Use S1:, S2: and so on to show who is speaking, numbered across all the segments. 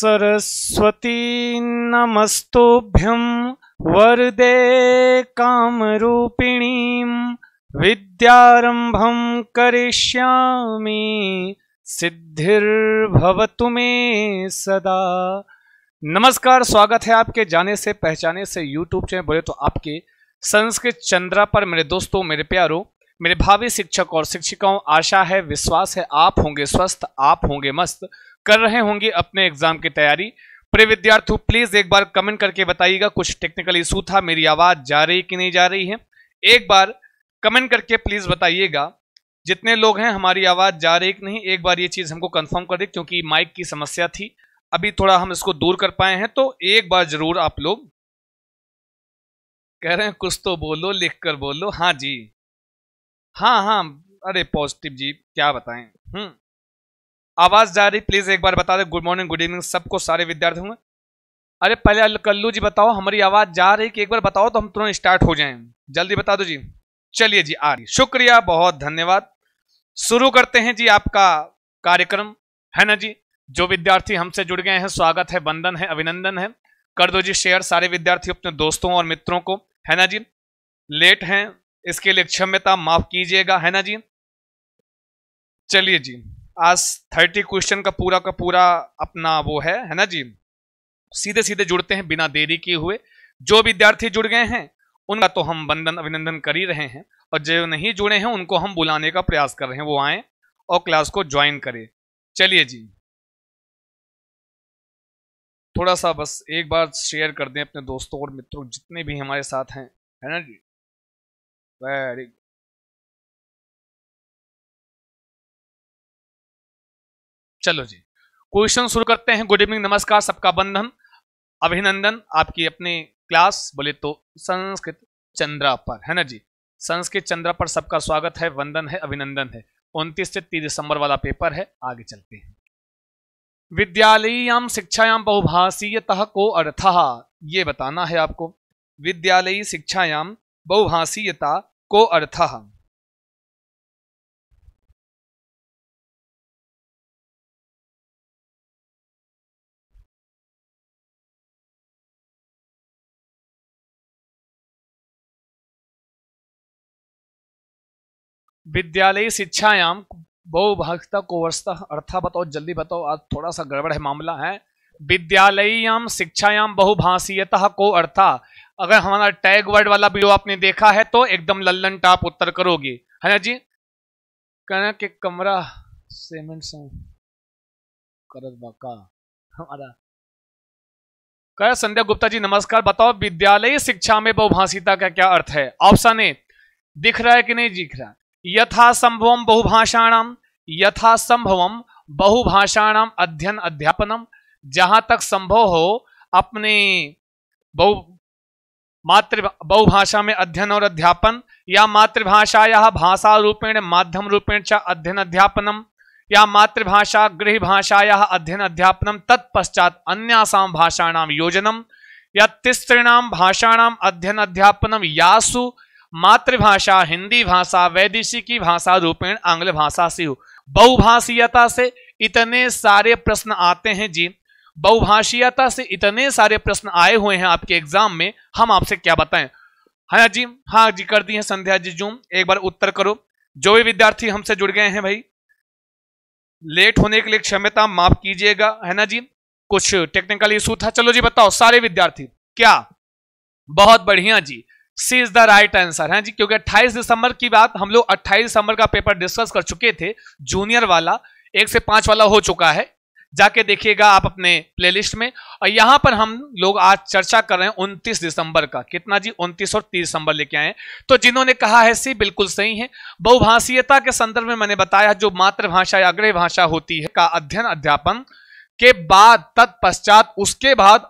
S1: सरस्वती नमस्तुभ्यं वरदे कामरूपिणी विद्यारम्भं करिष्यामि सिद्धिर्भवतु मे सदा नमस्कार स्वागत है आपके जाने से पहचाने से यूट्यूब चैनल बोले तो आपके संस्कृत चंद्रा पर मेरे दोस्तों मेरे प्यारों मेरे भावी शिक्षक और शिक्षिकाओं आशा है विश्वास है आप होंगे स्वस्थ आप होंगे मस्त कर रहे होंगे अपने एग्जाम की तैयारी प्रे विद्यार्थियों प्लीज एक बार कमेंट करके बताइएगा कुछ टेक्निकल इशू था मेरी आवाज जा रही कि नहीं जा रही है एक बार कमेंट करके प्लीज बताइएगा जितने लोग हैं हमारी आवाज जा रही कि नहीं एक बार ये चीज हमको कंफर्म कर दे क्योंकि माइक की समस्या थी अभी थोड़ा हम इसको दूर कर पाए हैं तो एक बार जरूर आप लोग कह रहे हैं कुछ तो बोलो लिख कर बोलो हाँ जी हाँ हाँ अरे पॉजिटिव जी क्या बताएं हम्म आवाज़ जा रही प्लीज़ एक बार बता दे गुड मॉर्निंग गुड इवनिंग सबको सारे विद्यार्थियों अरे पहले कल्लू जी बताओ हमारी आवाज़ जा रही कि एक बार बताओ तो हम तुरंत स्टार्ट हो जाएं जल्दी बता दो जी चलिए जी आ रही शुक्रिया बहुत धन्यवाद शुरू करते हैं जी आपका कार्यक्रम है ना जी जो विद्यार्थी हमसे जुड़ गए हैं स्वागत है वंदन है अभिनंदन है कर दो जी शेयर सारे विद्यार्थी अपने दोस्तों और मित्रों को है ना जी लेट हैं इसके लिए क्षम्यता माफ कीजिएगा है ना जी चलिए जी आज थर्टी क्वेश्चन का पूरा का पूरा अपना वो है है ना जी सीधे सीधे जुड़ते हैं बिना देरी किए हुए जो विद्यार्थी जुड़ गए हैं उनका तो हम वंदन अभिनंदन कर ही रहे हैं और जो नहीं जुड़े हैं उनको हम बुलाने का प्रयास कर रहे हैं वो आए और क्लास को ज्वाइन करें चलिए जी
S2: थोड़ा सा बस एक बार शेयर कर दें अपने दोस्तों और मित्रों जितने भी हमारे साथ हैं है ना जी वेरी
S1: चलो जी क्वेश्चन शुरू करते हैं गुड इवनिंग नमस्कार सबका बंधन अभिनंदन आपकी अपने क्लास बोले तो संस्कृत चंद्रा पर है ना जी संस्कृत चंद्रा पर सबका स्वागत है वंदन है अभिनंदन है उनतीस से तीस दिसंबर वाला पेपर है आगे चलते हैं विद्यालयीयाम शिक्षायाम बहुभाषीयतः को अर्थ ये बताना है आपको विद्यालयी शिक्षायाम बहुभाषीयता को अर्थ
S2: विद्यालय शिक्षायाम
S1: को कोवर्सता अर्था बताओ जल्दी बताओ आज थोड़ा सा गड़बड़ है मामला है विद्यालयम शिक्षायाम बहुभाषीयता को अर्था अगर हमारा टैग वर्ड वाला वीडियो आपने देखा है तो एकदम लल्लन टाप उत्तर करोगे है ना जी कहना के
S2: कमरा सेमेंट से हमारा
S1: कह संध्या गुप्ता जी नमस्कार बताओ विद्यालय शिक्षा में बहुभाषिता का क्या अर्थ है ऑप्शन ए दिख रहा है कि नहीं दिख रहा यथासंभवम बहुभाषाणाम यथासंभवम बहुभाषाणाम अध्ययन अध्यापनम जहां तक संभव हो अपने बहु मातृ बहुभाषा में अध्ययन और अध्यापन या मातृभाषा या भाषा रूपेण माध्यम रूपेण च अध्ययन अध्यापनम या मातृभाषा गृह या अध्ययन अध्यापनम तत्पश्चात अन्यासाम भाषाणाम योजनम या तिस्त्रीणां भाषाणाम अध्ययन अध्यापनम यासु मातृभाषा हिंदी भाषा वैदेशिकी भाषा रूपेण आंग्ल भाषा से हो बहुभाषीयता से इतने सारे प्रश्न आते हैं जी बहुभाषीयता से इतने सारे प्रश्न आए हुए हैं आपके एग्जाम में हम आपसे क्या बताएं हाँ जी हाँ जी कर दी है संध्या जी जूम एक बार उत्तर करो जो भी विद्यार्थी हमसे जुड़ गए हैं भाई लेट होने के लिए क्षमता माफ कीजिएगा है ना जी कुछ टेक्निकल इशू था चलो जी बताओ सारे विद्यार्थी क्या बहुत बढ़िया जी C is the right answer है जी क्योंकि 28 दिसंबर की बात हम लोग 28 दिसंबर का पेपर डिस्कस कर चुके थे जूनियर वाला एक से पांच वाला हो चुका है जाके देखिएगा आप अपने प्लेलिस्ट में और यहां पर हम लोग आज चर्चा कर रहे हैं 29 दिसंबर का कितना जी 29 और 30 दिसंबर लेके आए तो जिन्होंने कहा है सी बिल्कुल सही है बहुभाषीयता के संदर्भ में मैंने बताया जो मातृभाषा या अग्रह भाषा होती है का अध्ययन अध्यापन के बाद तत्पश्चात उसके बाद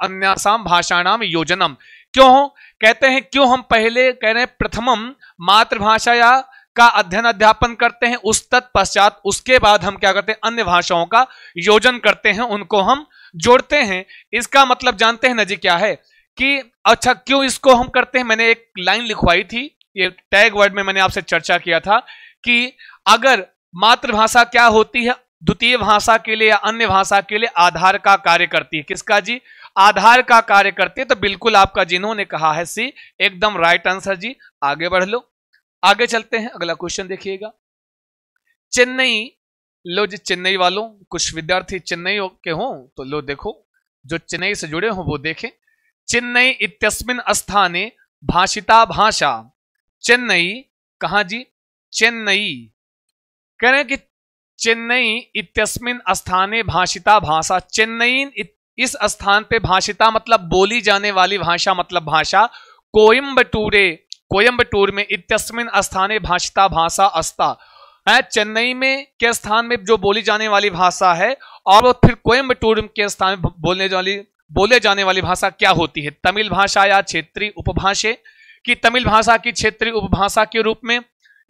S1: भाषा नाम योजनम क्यों कहते हैं क्यों हम पहले कह रहे हैं प्रथमम या का अध्ययन अध्यापन करते हैं उस तत्पश्चात उसके बाद हम क्या करते हैं अन्य भाषाओं का योजन करते हैं उनको हम जोड़ते हैं इसका मतलब जानते हैं ना जी क्या है कि अच्छा क्यों इसको हम करते हैं मैंने एक लाइन लिखवाई थी ये टैग वर्ड में मैंने आपसे चर्चा किया था कि अगर मातृभाषा क्या होती है द्वितीय भाषा के लिए या अन्य भाषा के लिए आधार का कार्य करती है किसका जी आधार का कार्य करते तो बिल्कुल आपका जिन्होंने कहा है सी एकदम राइट आंसर जी आगे बढ़ लो आगे चलते हैं अगला क्वेश्चन देखिएगा चेन्नई लो जी चेन्नई वालों कुछ विद्यार्थी चेन्नई के हों तो लो देखो जो चेन्नई से जुड़े हों वो देखें चेन्नई इतस्मिन स्थाने भाषिता भाषा चेन्नई कहा जी चेन्नई कह रहे हैं कि चेन्नई इतस्मिन स्थाने भाषिता भाषा चेन्नई इस स्थान पे भाषिता मतलब बोली जाने वाली भाषा मतलब भाषा कोयम्बटूरे कोयम्बटूर में इतस्मिन स्थाने भाषिता भाषा अस्ता है चेन्नई में के स्थान में जो बोली जाने वाली भाषा है और फिर कोयम्बटूर के स्थान में बोलने वाली बोले जाने वाली भाषा क्या होती है तमिल भाषा या क्षेत्रीय उपभाषे की तमिल भाषा की क्षेत्रीय उपभाषा के रूप में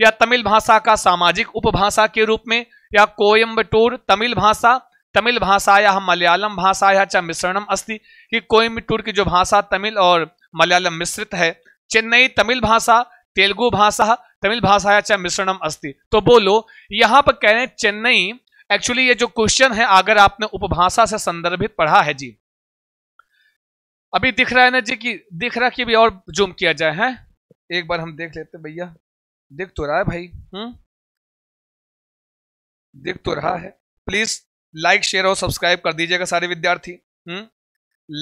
S1: या तमिल भाषा का सामाजिक उपभाषा के रूप में या कोयम्बटूर तमिल भाषा तमिल भाषाया मलयालम भाषाया च मिश्रणम अस्ति कि कोयम्बटूर की जो भाषा तमिल और मलयालम मिश्रित है चेन्नई तमिल भाषा तेलुगु भाषा तमिल भाषाया च मिश्रणम अस्ति तो बोलो यहाँ पर कह रहे हैं चेन्नई एक्चुअली ये जो क्वेश्चन है अगर आपने उपभाषा से संदर्भित पढ़ा है जी अभी दिख रहा है ना जी की दिख रहा कि भी और जूम किया जाए है
S2: एक बार हम देख लेते भैया दिख तो रहा है भाई हम्म
S1: दिख तो रहा है प्लीज लाइक शेयर और सब्सक्राइब कर दीजिएगा सारे विद्यार्थी हम्म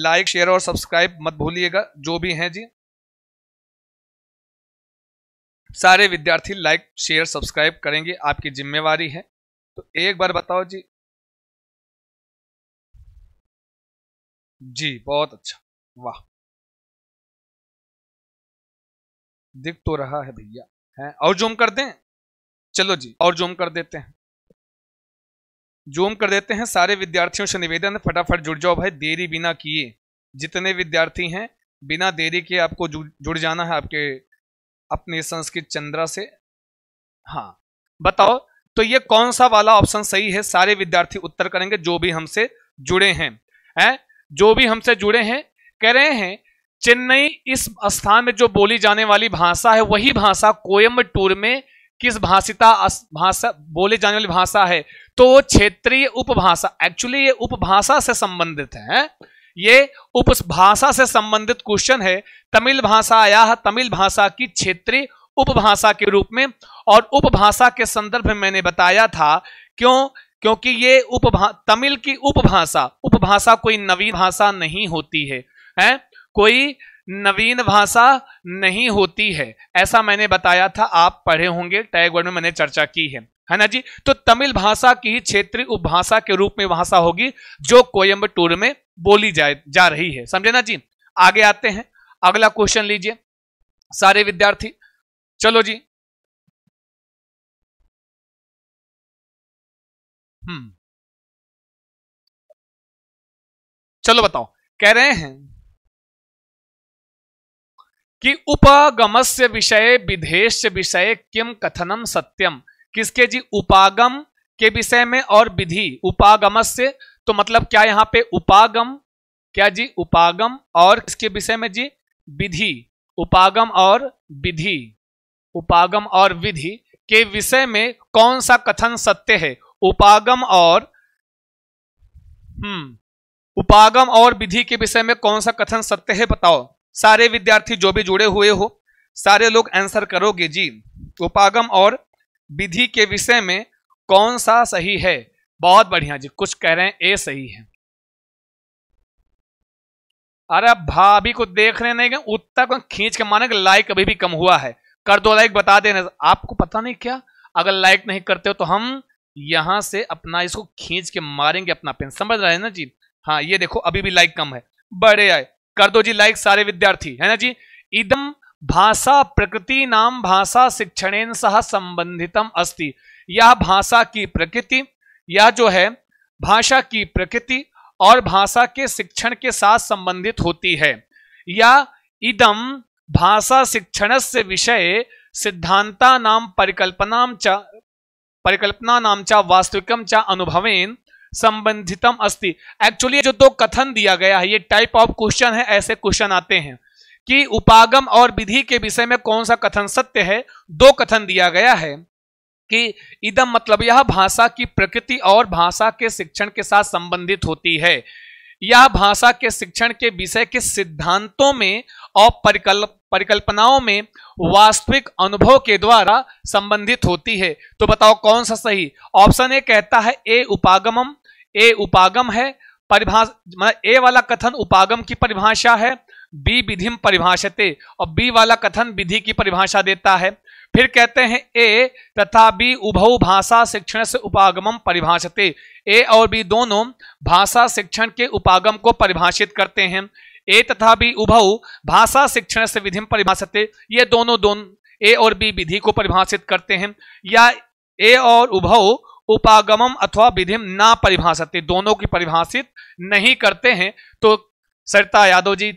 S1: लाइक शेयर और सब्सक्राइब मत भूलिएगा जो भी हैं जी सारे विद्यार्थी लाइक शेयर सब्सक्राइब करेंगे आपकी जिम्मेवारी है
S2: तो एक बार बताओ जी जी बहुत अच्छा वाह दिख तो रहा है भैया है
S1: और जूम कर दें चलो जी और जूम कर देते हैं जूम कर देते हैं सारे विद्यार्थियों से निवेदन फटाफट जुड़ जाओ भाई देरी बिना किए जितने विद्यार्थी हैं बिना देरी के आपको जुड़ जाना है आपके अपने संस्कृत चंद्रा से हाँ बताओ तो ये कौन सा वाला ऑप्शन सही है सारे विद्यार्थी उत्तर करेंगे जो भी हमसे जुड़े हैं है? जो भी हमसे जुड़े हैं कह रहे हैं चेन्नई इस स्थान में जो बोली जाने वाली भाषा है वही भाषा कोयम्बटूर में किस भाषिता भाषा बोले जाने वाली भाषा है तो क्षेत्रीय उपभाषा एक्चुअली ये उपभाषा से संबंधित है ये उपभाषा से संबंधित क्वेश्चन है तमिल भाषा आया है तमिल भाषा की क्षेत्रीय उपभाषा के रूप में और उपभाषा के संदर्भ में मैंने बताया था क्यों क्योंकि ये उपभा तमिल की उपभाषा उपभाषा कोई नवीन भाषा नहीं होती है, है? कोई नवीन भाषा नहीं होती है ऐसा मैंने बताया था आप पढ़े होंगे टैग वर्ड में मैंने चर्चा की है है ना जी तो तमिल भाषा की ही क्षेत्रीय उपभाषा के रूप में भाषा होगी जो कोयम्बटूर में बोली जाए जा रही है समझे ना जी आगे आते हैं अगला क्वेश्चन लीजिए सारे
S2: विद्यार्थी चलो जी हम्म चलो बताओ
S1: कह रहे हैं कि उपागमस्य विषय विधेश विषय किम कथनम सत्यम किसके जी उपागम के विषय में और विधि उपागमस्य तो मतलब क्या यहाँ पे उपागम क्या जी उपागम और किसके विषय में जी विधि उपागम और विधि उपागम और विधि के विषय में कौन सा कथन सत्य है उपागम और हम्म उपागम और विधि के विषय में कौन सा कथन सत्य है बताओ सारे विद्यार्थी जो भी जुड़े हुए हो सारे लोग आंसर करोगे जी उपागम और विधि के विषय में कौन सा सही है बहुत बढ़िया जी कुछ कह रहे हैं ए सही है अरे भाभी को देख रहे नहीं उत्तर को खींच के माने लाइक अभी भी कम हुआ है कर दो लाइक बता देना आपको पता नहीं क्या अगर लाइक नहीं करते हो तो हम यहां से अपना इसको खींच के मारेंगे अपना पेन समझ रहे हैं ना जी हाँ ये देखो अभी भी लाइक कम है बड़े आए कर दो जी लाइक सारे विद्यार्थी है ना जी इदम भाषा प्रकृति नाम भाषा शिक्षण सह संबंधितम अस्ति यह भाषा की प्रकृति यह जो है भाषा की प्रकृति और भाषा के शिक्षण के साथ संबंधित होती है या इदम भाषा शिक्षण से विषय सिद्धांता नाम परिकल्पना च परिकल्पना नाम च वास्तविकम च अनुभवेन संबंधितम अस्ति एक्चुअली जो दो तो कथन दिया गया है ये टाइप ऑफ क्वेश्चन है ऐसे क्वेश्चन आते हैं कि उपागम और विधि के विषय में कौन सा कथन सत्य है दो कथन दिया गया है कि इदम मतलब यह भाषा की प्रकृति और भाषा के शिक्षण के साथ संबंधित होती है यह भाषा के शिक्षण के विषय के सिद्धांतों में और परिकल्प परिकल्पनाओं में वास्तविक अनुभव के द्वारा संबंधित होती है तो बताओ कौन सा सही ऑप्शन ए कहता है ए उपागमम ए उपागम है परिभाषा मतलब ए वाला कथन उपागम की परिभाषा है बी विधिम परिभाषते और बी वाला कथन विधि की परिभाषा देता है फिर कहते हैं ए तथा बी उभौ भाषा शिक्षण से उपागमम परिभाषते ए और बी दोनों भाषा शिक्षण के उपागम को परिभाषित करते हैं ए तथा बी उभौ भाषा शिक्षण से विधि परिभाषते ये दोनों दोनों ए और बी विधि को परिभाषित करते हैं या ए और उभौ उपागमम अथवा विधिम ना परिभाषित दोनों की परिभाषित नहीं करते हैं तो Sarita Yadav ji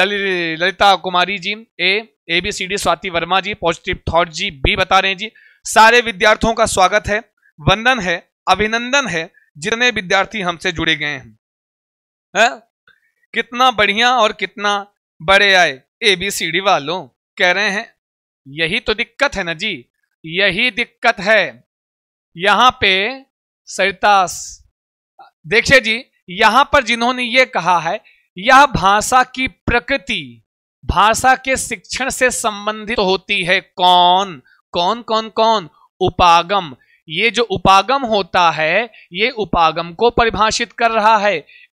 S1: Lalita Kumari ji A A B C D Swati Verma ji positive thought ji B बता रहे हैं जी सारे विद्यार्थियों का स्वागत है वंदन है अभिनंदन है जितने विद्यार्थी हमसे जुड़े गए हैं है? कितना बढ़िया और कितना बड़े आए ए बी सी डी वालों कह रहे हैं यही तो दिक्कत है ना जी यही दिक्कत है यहां पे सरितास देखिए जी यहां पर जिन्होंने ये कहा है यह भाषा की प्रकृति भाषा के शिक्षण से संबंधित होती है कौन कौन कौन कौन उपागम ये जो उपागम होता है ये उपागम को परिभाषित कर रहा है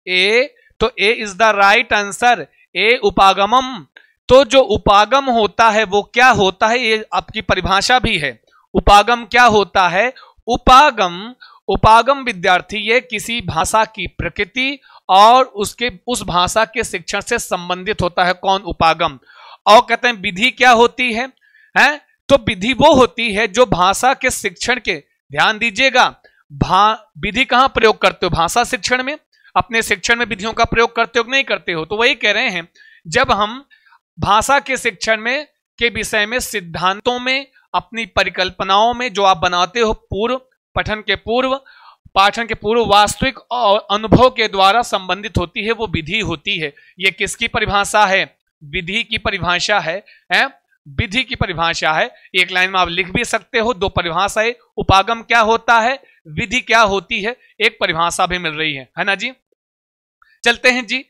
S1: ए तो A is the right answer A उपागमम तो जो उपागम होता है वो क्या होता है ये आपकी परिभाषा भी है उपागम क्या होता है उपागम उपागम विद्यार्थी ये किसी भाषा की प्रकृति और उसके उस भाषा के शिक्षण से संबंधित होता है कौन उपागम और कहते हैं विधि क्या होती है हैं तो विधि वो होती है जो भाषा के शिक्षण के ध्यान दीजिएगा भा विधि कहाँ प्रयोग करते हो भाषा शिक्षण में अपने शिक्षण में विधियों का प्रयोग करते हो नहीं करते हो तो वही कह रहे हैं जब हम भाषा के शिक्षण में के विषय में सिद्धांतों में अपनी परिकल्पनाओं में जो आप बनाते हो पूर्व पठन के पूर्व पाठन के पूर्व वास्तविक और अनुभव के द्वारा संबंधित होती है वो विधि होती है ये किसकी परिभाषा है विधि की परिभाषा है विधि की परिभाषा है एक लाइन में आप लिख भी सकते हो दो परिभाषा उपागम क्या होता है विधि क्या होती है एक परिभाषा भी मिल रही है है ना जी चलते हैं जी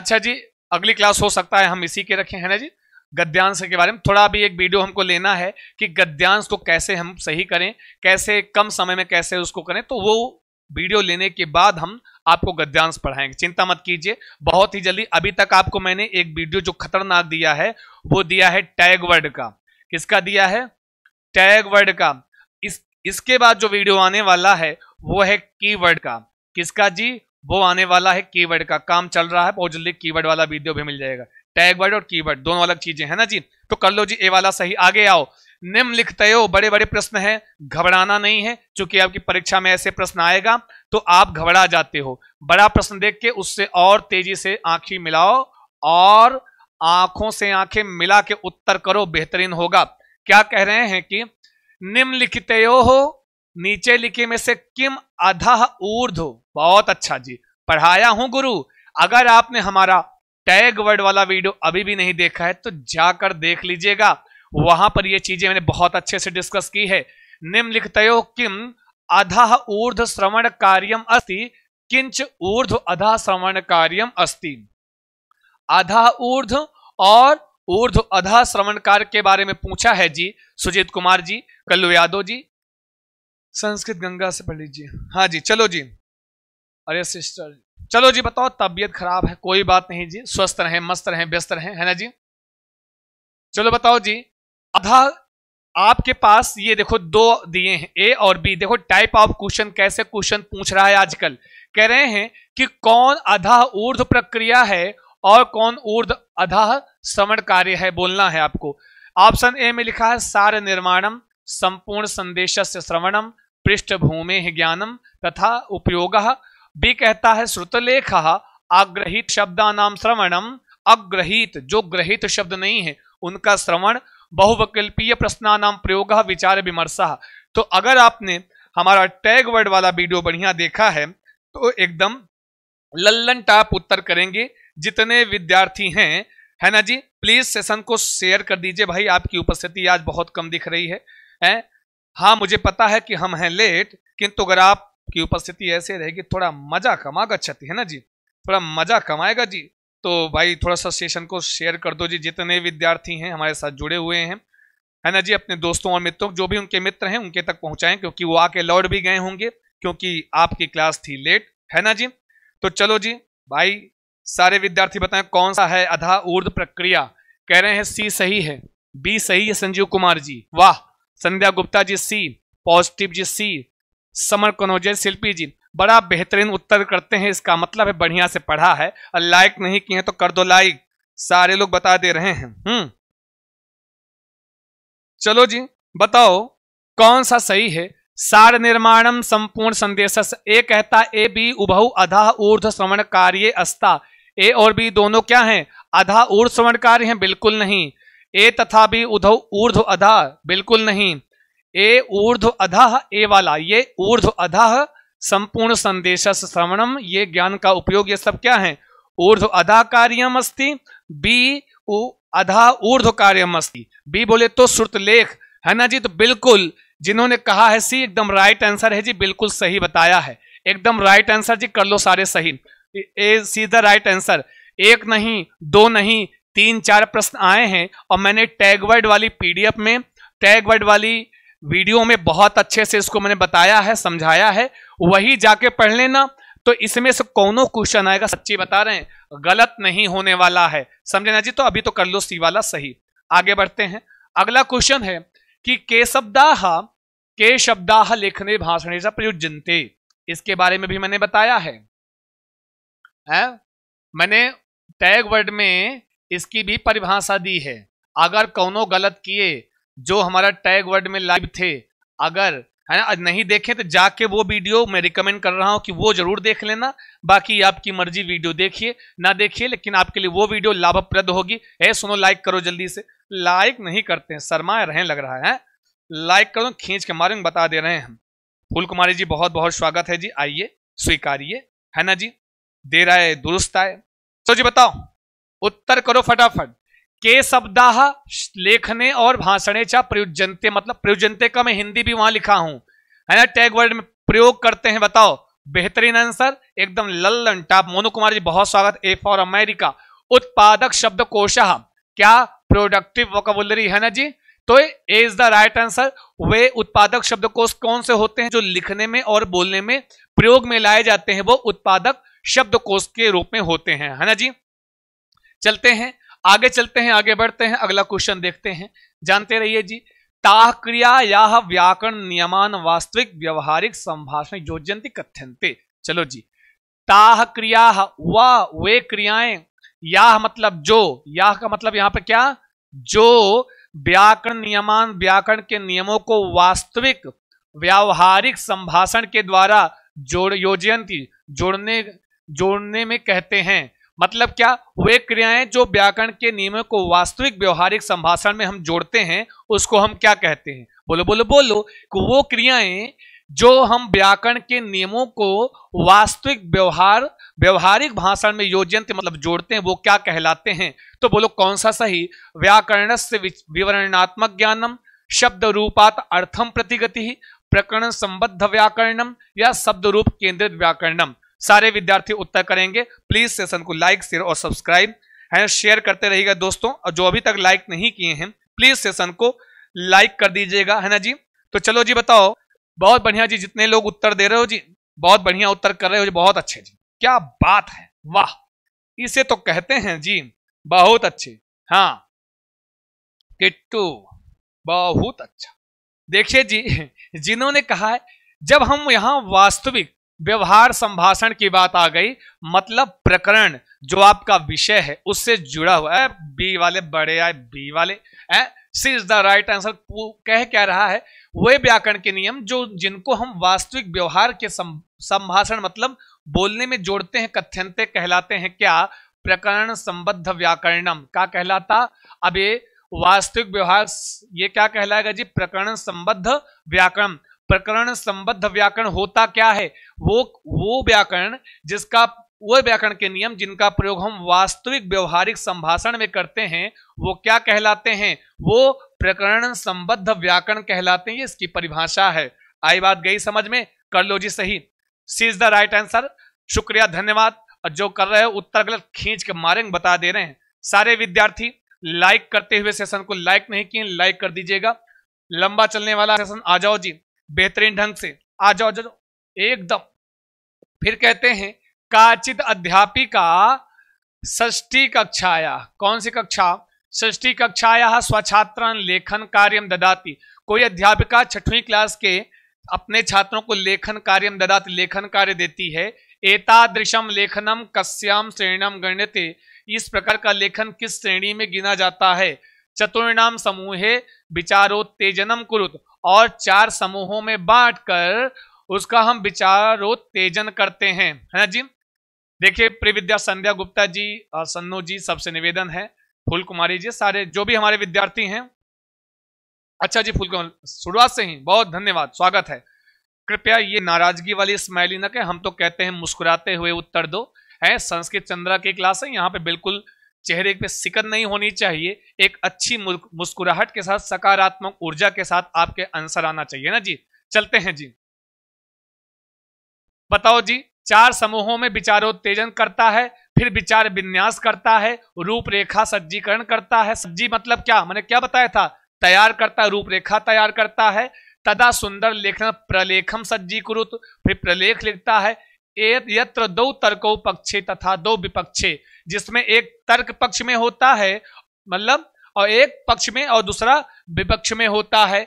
S1: अच्छा जी अगली क्लास हो सकता है हम इसी के रखें है ना जी गद्यांश के बारे में थोड़ा अभी एक वीडियो हमको लेना है कि गद्यांश को कैसे हम सही करें कैसे कम समय में कैसे उसको करें तो वो वीडियो लेने के बाद हम आपको गद्यांश पढ़ाएंगे चिंता मत कीजिए बहुत ही जल्दी अभी तक आपको मैंने एक वीडियो जो खतरनाक दिया है वो दिया है टैग वर्ड का किसका दिया है टैग वर्ड का इस इसके बाद जो वीडियो आने वाला है वो है कीवर्ड का किसका जी वो आने वाला है कीवर्ड का काम चल रहा है बहुत जल्दी कीवर्ड वाला वीडियो भी मिल जाएगा टैग वर्ड और वर्ड दोनों अलग चीजें है ना जी तो कर लो जी ए वाला सही आगे आओ निम्न लिखते हो बड़े बड़े प्रश्न हैं घबराना नहीं है क्योंकि आपकी परीक्षा में ऐसे प्रश्न आएगा तो आप घबरा जाते हो बड़ा प्रश्न देख के उससे और तेजी से आंखी मिलाओ और आंखों से आंखें मिला के उत्तर करो बेहतरीन होगा क्या कह रहे हैं कि निम्नलिखित हो नीचे लिखे में से किम अधह ऊर्ध बहुत अच्छा जी पढ़ाया हूं गुरु अगर आपने हमारा टैग वर्ड वाला वीडियो अभी भी नहीं देखा है तो जाकर देख लीजिएगा वहां पर ये चीजें मैंने बहुत अच्छे से डिस्कस की है निम्नलिखित किम अधः ऊर्ध श्रवण कार्यम अस्ति किंच ऊर्ध अधः श्रवण कार्यम अस्ति अधः ऊर्ध और ऊर्ध अधः श्रवण कार्य के बारे में पूछा है जी सुजीत कुमार जी कल्लू यादव जी संस्कृत गंगा से पढ़ लीजिए हाँ जी चलो जी अरे सिस्टर जी। चलो जी बताओ तबियत खराब है कोई बात नहीं जी स्वस्थ रहें मस्त रहें व्यस्त रहें है ना जी चलो बताओ जी आधा आपके पास ये देखो दो दिए हैं ए और बी देखो टाइप ऑफ क्वेश्चन कैसे क्वेश्चन पूछ रहा है आजकल कह रहे हैं कि कौन अधा ऊर्ध प्रक्रिया है और कौन ऊर्ध अधा श्रवण कार्य है बोलना है आपको ऑप्शन ए में लिखा है सार निर्माणम संपूर्ण संदेश से श्रवणम पृष्ठभूमि ज्ञानम तथा उपयोग भी कहता है श्रुतलेख आग्रहित शब्दा नाम श्रवणम अग्रहित जो ग्रहित शब्द नहीं है उनका श्रवण बहुवकल्पीय नाम प्रयोग विचार विमर्श तो अगर आपने हमारा टैग वर्ड वाला वीडियो बढ़िया देखा है तो एकदम लल्लन टाप उत्तर करेंगे जितने विद्यार्थी हैं है ना जी प्लीज सेशन को शेयर कर दीजिए भाई आपकी उपस्थिति आज बहुत कम दिख रही है है? हाँ मुझे पता है कि हम हैं लेट किंतु अगर आप की उपस्थिति ऐसे रहेगी थोड़ा मजा कमाएगा छती है ना जी थोड़ा मजा कमाएगा जी तो भाई थोड़ा सा सेशन को शेयर कर दो जी जितने विद्यार्थी हैं हमारे साथ जुड़े हुए हैं है ना जी अपने दोस्तों और मित्रों जो भी उनके मित्र हैं उनके तक पहुंचाएं क्योंकि वो आके लौट भी गए होंगे क्योंकि आपकी क्लास थी लेट है ना जी तो चलो जी भाई सारे विद्यार्थी बताएं कौन सा है अधा ऊर्ध प्रक्रिया कह रहे हैं सी सही है बी सही है संजीव कुमार जी वाह Sandhya Gupta ji C positive ji C Samar Kanaujar Shilpi ji बड़ा बेहतरीन उत्तर करते हैं इसका मतलब है बढ़िया से पढ़ा है और लाइक नहीं किए तो कर दो लाइक सारे लोग बता दे रहे हैं हम्म चलो जी बताओ कौन सा सही है सार निर्माणम संपूर्ण संदेश ए कहता ए बी उभव अधा ऊर्ध श्रवण कार्य अस्ता ए और बी दोनों क्या हैं अधा ऊर्ध श्रवण कार्य है बिल्कुल नहीं ए तथा बी उधव ऊर्ध अधा बिल्कुल नहीं ए ऊर्ध अधः ए वाला ये ऊर्ध अधः संपूर्ण संदेश श्रवणम ये ज्ञान का उपयोग ये सब क्या है ऊर्ध अधा कार्यम अस्ति बी अधा ऊर्ध कार्यम अस्ति बी बोले तो श्रुतलेख है ना जी तो बिल्कुल जिन्होंने कहा है सी एकदम राइट आंसर है जी बिल्कुल सही बताया है एकदम राइट आंसर जी कर लो सारे सही A C the right answer एक नहीं दो नहीं तीन चार प्रश्न आए हैं और मैंने टैग वर्ड वाली पीडीएफ में टैग वर्ड वाली वीडियो में बहुत अच्छे से इसको मैंने बताया है समझाया है वही जाके पढ़ लेना तो इसमें से कौनों क्वेश्चन आएगा सच्ची बता रहे हैं गलत नहीं होने वाला है समझे ना जी तो अभी तो कर लो सी वाला सही आगे बढ़ते हैं अगला क्वेश्चन है कि के शब्दाह के शब्दाह लेखने भाषण प्रयुजनते इसके बारे में भी मैंने बताया है, है? मैंने टैग वर्ड में इसकी भी परिभाषा दी है अगर कौनों गलत किए जो हमारा टैग वर्ड में लाइव थे अगर है ना नहीं देखें तो जाके वो वीडियो मैं रिकमेंड कर रहा हूं कि वो जरूर देख लेना बाकी आपकी मर्जी वीडियो देखिए ना देखिए लेकिन आपके लिए वो वीडियो लाभप्रद होगी है सुनो लाइक करो जल्दी से लाइक नहीं करते हैं शर्मा रहें लग रहा है लाइक करो खींच के मारे बता दे रहे हैं हम फूल कुमारी जी बहुत बहुत स्वागत है जी आइए स्वीकारिए है ना जी दे रहा है दुरुस्त आए तो जी बताओ उत्तर करो फटाफट के शब्दाह लेखने और भाषणे चा प्रयुजनते मतलब प्रयुजनते का मैं हिंदी भी वहां लिखा हूं है ना टैग वर्ड में प्रयोग करते हैं बताओ बेहतरीन आंसर एकदम लल्लन टाप मोनू कुमार जी बहुत स्वागत ए फॉर अमेरिका उत्पादक शब्द कोशाह क्या प्रोडक्टिव वोकबुलरी है ना जी तो एज इज द राइट आंसर वे उत्पादक शब्द कोश कौन से होते हैं जो लिखने में और बोलने में प्रयोग में लाए जाते हैं वो उत्पादक शब्द कोश के रूप में होते हैं है ना जी चलते हैं आगे चलते हैं आगे बढ़ते हैं अगला क्वेश्चन देखते हैं जानते रहिए जी ताह क्रिया या व्याकरण नियमान वास्तविक व्यवहारिक संभाषण योजनती कथ्यंते चलो जी ताह क्रिया व वे क्रियाएं या मतलब जो या का मतलब यहाँ पर क्या जो व्याकरण नियमान व्याकरण के नियमों को वास्तविक व्यावहारिक संभाषण के द्वारा जोड़ योजयंती जोड़ने जोड़ने में कहते हैं मतलब क्या वे क्रियाएं जो व्याकरण के नियमों को वास्तविक व्यवहारिक संभाषण में हम जोड़ते हैं उसको हम क्या कहते हैं बोलो बोलो बोलो कि वो क्रियाएं जो हम व्याकरण के नियमों को वास्तविक व्यवहार व्यवहारिक भाषण में योजन मतलब जोड़ते हैं वो क्या कहलाते हैं तो बोलो कौन सा सही व्याकरण से विवरणात्मक ज्ञानम शब्द रूपात अर्थम प्रतिगति प्रकरण संबद्ध व्याकरणम या शब्द रूप केंद्रित व्याकरणम सारे विद्यार्थी उत्तर करेंगे प्लीज सेशन को लाइक शेयर और सब्सक्राइब है शेयर करते रहिएगा दोस्तों और जो अभी तक लाइक नहीं किए हैं प्लीज सेशन को लाइक कर दीजिएगा है ना जी तो चलो जी बताओ बहुत बढ़िया जी जितने लोग उत्तर दे रहे हो जी बहुत बढ़िया उत्तर कर रहे हो जी बहुत अच्छे जी क्या बात है वाह इसे तो कहते हैं जी बहुत अच्छे हाँ किट्टू बहुत अच्छा देखिए जी जिन्होंने कहा है जब हम यहाँ वास्तविक व्यवहार संभाषण की बात आ गई मतलब प्रकरण जो आपका विषय है उससे जुड़ा हुआ है बी वाले बड़े आए बी वाले है C is the right answer कह क्या रहा है वे व्याकरण के नियम जो जिनको हम वास्तविक व्यवहार के संभाषण मतलब बोलने में जोड़ते हैं कथ्यंते कहलाते हैं क्या प्रकरण संबद्ध व्याकरणम का कहलाता अब ये वास्तविक व्यवहार ये क्या कहलाएगा जी प्रकरण संबद्ध व्याकरण प्रकरण संबद्ध व्याकरण होता क्या है वो वो व्याकरण जिसका वो व्याकरण के नियम जिनका प्रयोग हम वास्तविक व्यवहारिक संभाषण में करते हैं वो क्या कहलाते हैं वो प्रकरण संबद्ध व्याकरण कहलाते हैं इसकी परिभाषा है आई बात गई समझ में कर लो जी सही C is the right answer शुक्रिया धन्यवाद और जो कर रहे हो उत्तर गलत खींच के मारेंगे बता दे रहे हैं सारे विद्यार्थी लाइक करते हुए सेशन को लाइक नहीं किए लाइक कर दीजिएगा लंबा चलने वाला सेशन आ जाओ जी बेहतरीन ढंग से आ जाओ जाओ एकदम फिर कहते हैं काचित अध्यापिका ष्टी कक्षाया कौन सी कक्षा ष्टी कक्षाया स्वछात्रान लेखन कार्य ददाती कोई अध्यापिका छठवीं क्लास के अपने छात्रों को लेखन कार्य ददाती लेखन कार्य देती है एतादृशम लेखनम कस्याम श्रेणम गण्यते इस प्रकार का लेखन किस श्रेणी में गिना जाता है चतुर्णाम समूह विचारोत्तेजनम कुरुत और चार समूहों में बांटकर उसका हम विचारोत्तेजन करते हैं है ना जी देखिए प्रिविद्या संध्या गुप्ता जी और जी सबसे निवेदन है फूल कुमारी जी सारे जो भी हमारे विद्यार्थी हैं अच्छा जी फूल शुरुआत से ही बहुत धन्यवाद स्वागत है कृपया ये नाराजगी वाली स्माइली न कहें हम तो कहते हैं मुस्कुराते हुए उत्तर दो है संस्कृत चंद्रा की क्लास है यहाँ पे बिल्कुल चेहरे पे सिकन नहीं होनी चाहिए एक अच्छी मुस्कुराहट के साथ सकारात्मक ऊर्जा के साथ आपके आंसर आना चाहिए ना जी चलते हैं जी बताओ जी चार समूहों में विचारोत्तेजन करता है फिर विचार विन्यास करता है रूपरेखा सज्जीकरण करता है सज्जी मतलब क्या मैंने क्या बताया था तैयार करता है रूपरेखा तैयार करता है तदा सुंदर लेखन प्रलेखम सज्जी फिर प्रलेख लिखता है यत्र दो तर्को पक्षे तथा दो विपक्षे जिसमें एक तर्क पक्ष में होता है मतलब और एक पक्ष में और दूसरा विपक्ष में होता है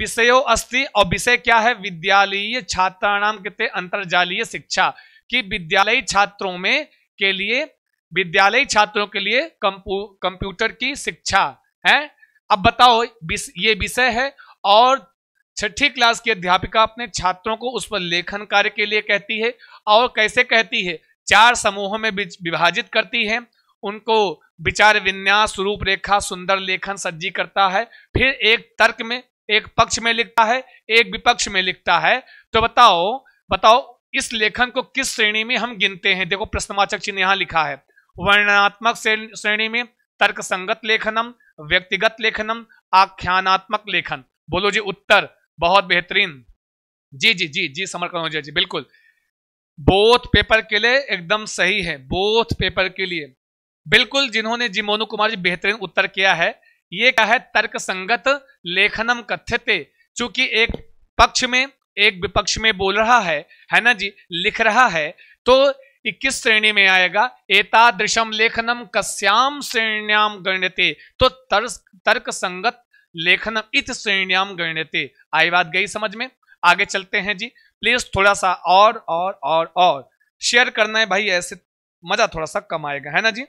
S1: विषयो अस्ति और विषय क्या है विद्यालयीय छात्राणाम कितने अंतरजालीय शिक्षा कि विद्यालयी छात्रों में के लिए विद्यालयी छात्रों के लिए कंप्यूटर की शिक्षा है अब बताओ ये विषय है और छठी क्लास की अध्यापिका अपने छात्रों को उस पर लेखन कार्य के लिए कहती है और कैसे कहती है चार समूहों में विभाजित करती है उनको विचार विन्यास रूप रेखा सुंदर लेखन सज्जी करता है फिर एक तर्क में एक पक्ष में लिखता है एक विपक्ष में लिखता है तो बताओ बताओ इस लेखन को किस श्रेणी में हम गिनते हैं देखो प्रश्नवाचक चिन्ह यहाँ लिखा है वर्णनात्मक श्रेणी में तर्क संगत लेखनम व्यक्तिगत लेखनम आख्यानात्मक लेखन बोलो जी उत्तर बहुत बेहतरीन जी जी जी जी समर हो जी जी बिल्कुल बोथ पेपर के लिए एकदम सही है बोथ पेपर के लिए बिल्कुल जिन्होंने जी मोनू कुमार जी बेहतरीन उत्तर किया है ये क्या है तर्क संगत लेखनम कथ्यते चूंकि एक पक्ष में एक विपक्ष में बोल रहा है है ना जी लिख रहा है तो किस श्रेणी में आएगा एतादृशम लेखनम कश्याम श्रेण्याम गणते तो तर्क तर्क संगत लेखन इत श्रेणियाम गण्यते आई बात गई समझ में आगे चलते हैं जी प्लीज थोड़ा सा और और और और शेयर करना है भाई ऐसे मजा थोड़ा सा कम आएगा है ना जी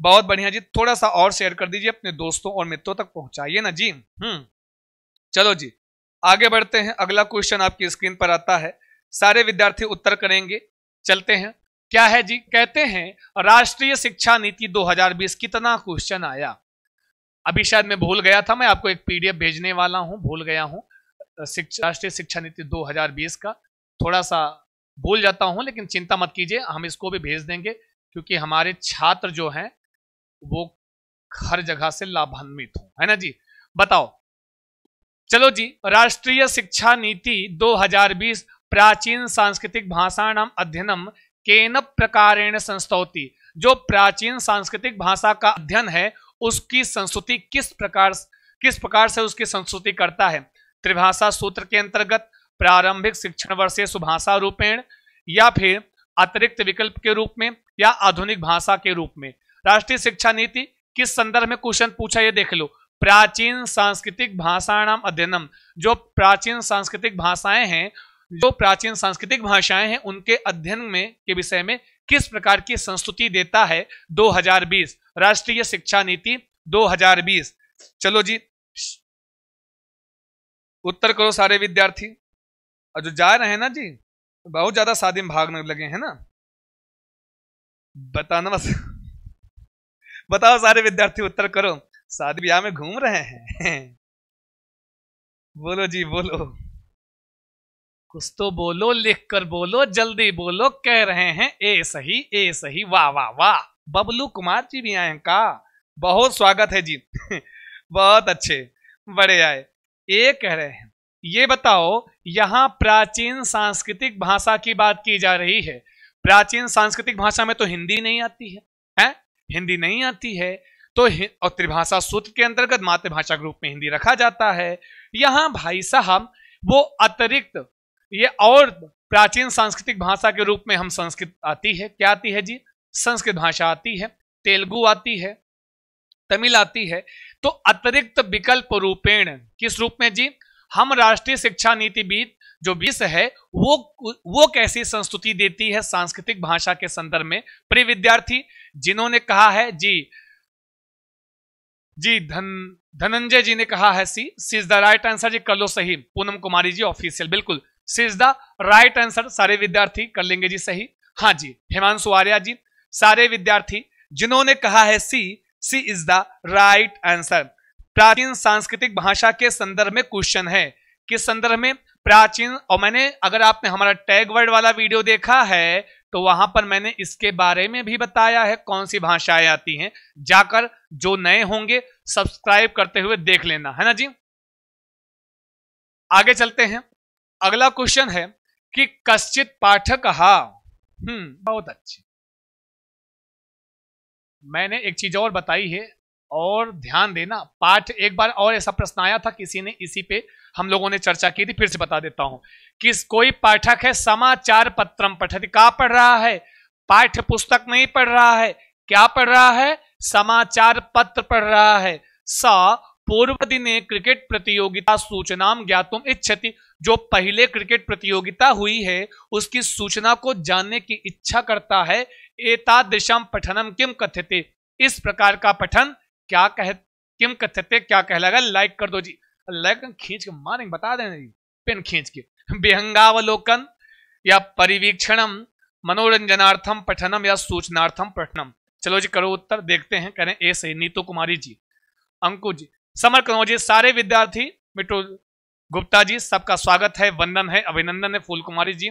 S1: बहुत बढ़िया जी थोड़ा सा और शेयर कर दीजिए अपने दोस्तों और मित्रों तक पहुंचाइए ना जी हम्म चलो जी आगे बढ़ते हैं अगला क्वेश्चन आपकी स्क्रीन पर आता है सारे विद्यार्थी उत्तर करेंगे चलते हैं क्या है जी कहते हैं राष्ट्रीय शिक्षा नीति 2020 कितना क्वेश्चन आया अभी शायद मैं भूल गया था मैं आपको एक पीडीएफ भेजने वाला हूँ भूल गया हूँ राष्ट्रीय शिक्षा नीति 2020 का थोड़ा सा भूल जाता हूँ लेकिन चिंता मत कीजिए हम इसको भी भेज देंगे क्योंकि हमारे छात्र जो हैं वो हर जगह से लाभान्वित हों है ना जी बताओ चलो जी राष्ट्रीय शिक्षा नीति 2020 प्राचीन सांस्कृतिक भाषा नाम अध्ययनम केन प्रकारेण संस्तौती जो प्राचीन सांस्कृतिक भाषा का अध्ययन है उसकी संस्तुति किस प्रकार किस प्रकार से उसकी संस्तुति करता है त्रिभाषा सूत्र के अंतर्गत प्रारंभिक शिक्षण वर्ष सुभाषा रूपेण या फिर अतिरिक्त विकल्प के रूप में या आधुनिक भाषा के रूप में राष्ट्रीय शिक्षा नीति किस संदर्भ में क्वेश्चन पूछा ये देख लो प्राचीन सांस्कृतिक भाषा नाम अध्ययनम जो प्राचीन सांस्कृतिक भाषाएं हैं जो प्राचीन सांस्कृतिक भाषाएं हैं उनके अध्ययन में के विषय में किस प्रकार की संस्तुति देता है 2020 राष्ट्रीय शिक्षा नीति 2020 चलो जी उत्तर करो सारे विद्यार्थी और जो जा रहे हैं ना जी बहुत ज्यादा शादी में भागने लगे हैं ना बताना बस बताओ सारे विद्यार्थी उत्तर करो शादी ब्याह में घूम रहे हैं बोलो जी बोलो कुछ तो बोलो लिख कर बोलो जल्दी बोलो कह रहे हैं ए सही ए सही वाह वाह वाह बबलू कुमार जी भी आए का बहुत स्वागत है जी बहुत अच्छे बड़े आए ये कह रहे हैं ये बताओ यहाँ प्राचीन सांस्कृतिक भाषा की बात की जा रही है प्राचीन सांस्कृतिक भाषा में तो हिंदी नहीं आती है, है? हिंदी नहीं आती है तो और त्रिभाषा सूत्र के अंतर्गत मातृभाषा ग्रुप में हिंदी रखा जाता है यहाँ भाई साहब वो अतिरिक्त ये और प्राचीन सांस्कृतिक भाषा के रूप में हम संस्कृत आती है क्या आती है जी संस्कृत भाषा आती है तेलुगु आती है तमिल आती है तो अतिरिक्त विकल्प रूपेण किस रूप में जी हम राष्ट्रीय शिक्षा नीति बीत जो विष है वो वो कैसी संस्तुति देती है सांस्कृतिक भाषा के संदर्भ में प्रिय विद्यार्थी जिन्होंने कहा है जी जी धन धनंजय जी ने कहा है C C is the right answer जी कर लो सही पूनम कुमारी जी ऑफिशियल बिल्कुल C is the right answer सारे विद्यार्थी कर लेंगे जी सही हाँ जी हिमांशु आर्या जी सारे विद्यार्थी जिन्होंने कहा है C C is the right answer प्राचीन सांस्कृतिक भाषा के संदर्भ में क्वेश्चन है किस संदर्भ में प्राचीन और मैंने अगर आपने हमारा टैग वर्ड वाला वीडियो देखा है तो वहां पर मैंने इसके बारे में भी बताया है कौन सी भाषाएं आती हैं जाकर जो नए होंगे सब्सक्राइब करते हुए देख लेना है ना जी आगे चलते हैं अगला क्वेश्चन है कि कश्चित पाठक हा हम्म बहुत अच्छे मैंने एक चीज और बताई है और ध्यान देना पाठ एक बार और ऐसा प्रश्न आया था किसी ने इसी पे हम लोगों ने चर्चा की थी फिर से बता देता हूं कि कोई पाठक है समाचार पत्रम पठति कहा पढ़ रहा है पाठ्य पुस्तक नहीं पढ़ रहा है क्या पढ़ रहा है समाचार पत्र पढ़ रहा है स पूर्व दिने क्रिकेट प्रतियोगिता सूचना ज्ञातुम इच्छति जो पहले क्रिकेट प्रतियोगिता हुई है उसकी सूचना को जानने की इच्छा करता है एतादृशम पठनम किम कथ्यते इस प्रकार का पठन क्या कह किम कथ्यते क्या कहलाएगा लाइक कर दो जी लाइक खींच के मारेंगे बता देना जी पेन खींच के बेहंगावलोकन या परिवीक्षणम मनोरंजनार्थम पठनम या सूचनार्थम पठनम चलो जी करो उत्तर देखते हैं करें ए सही नीतू तो कुमारी जी अंकुर जी समर करो जी सारे विद्यार्थी मिट्टू गुप्ता जी सबका स्वागत है वंदन है अभिनंदन है फूल कुमारी जी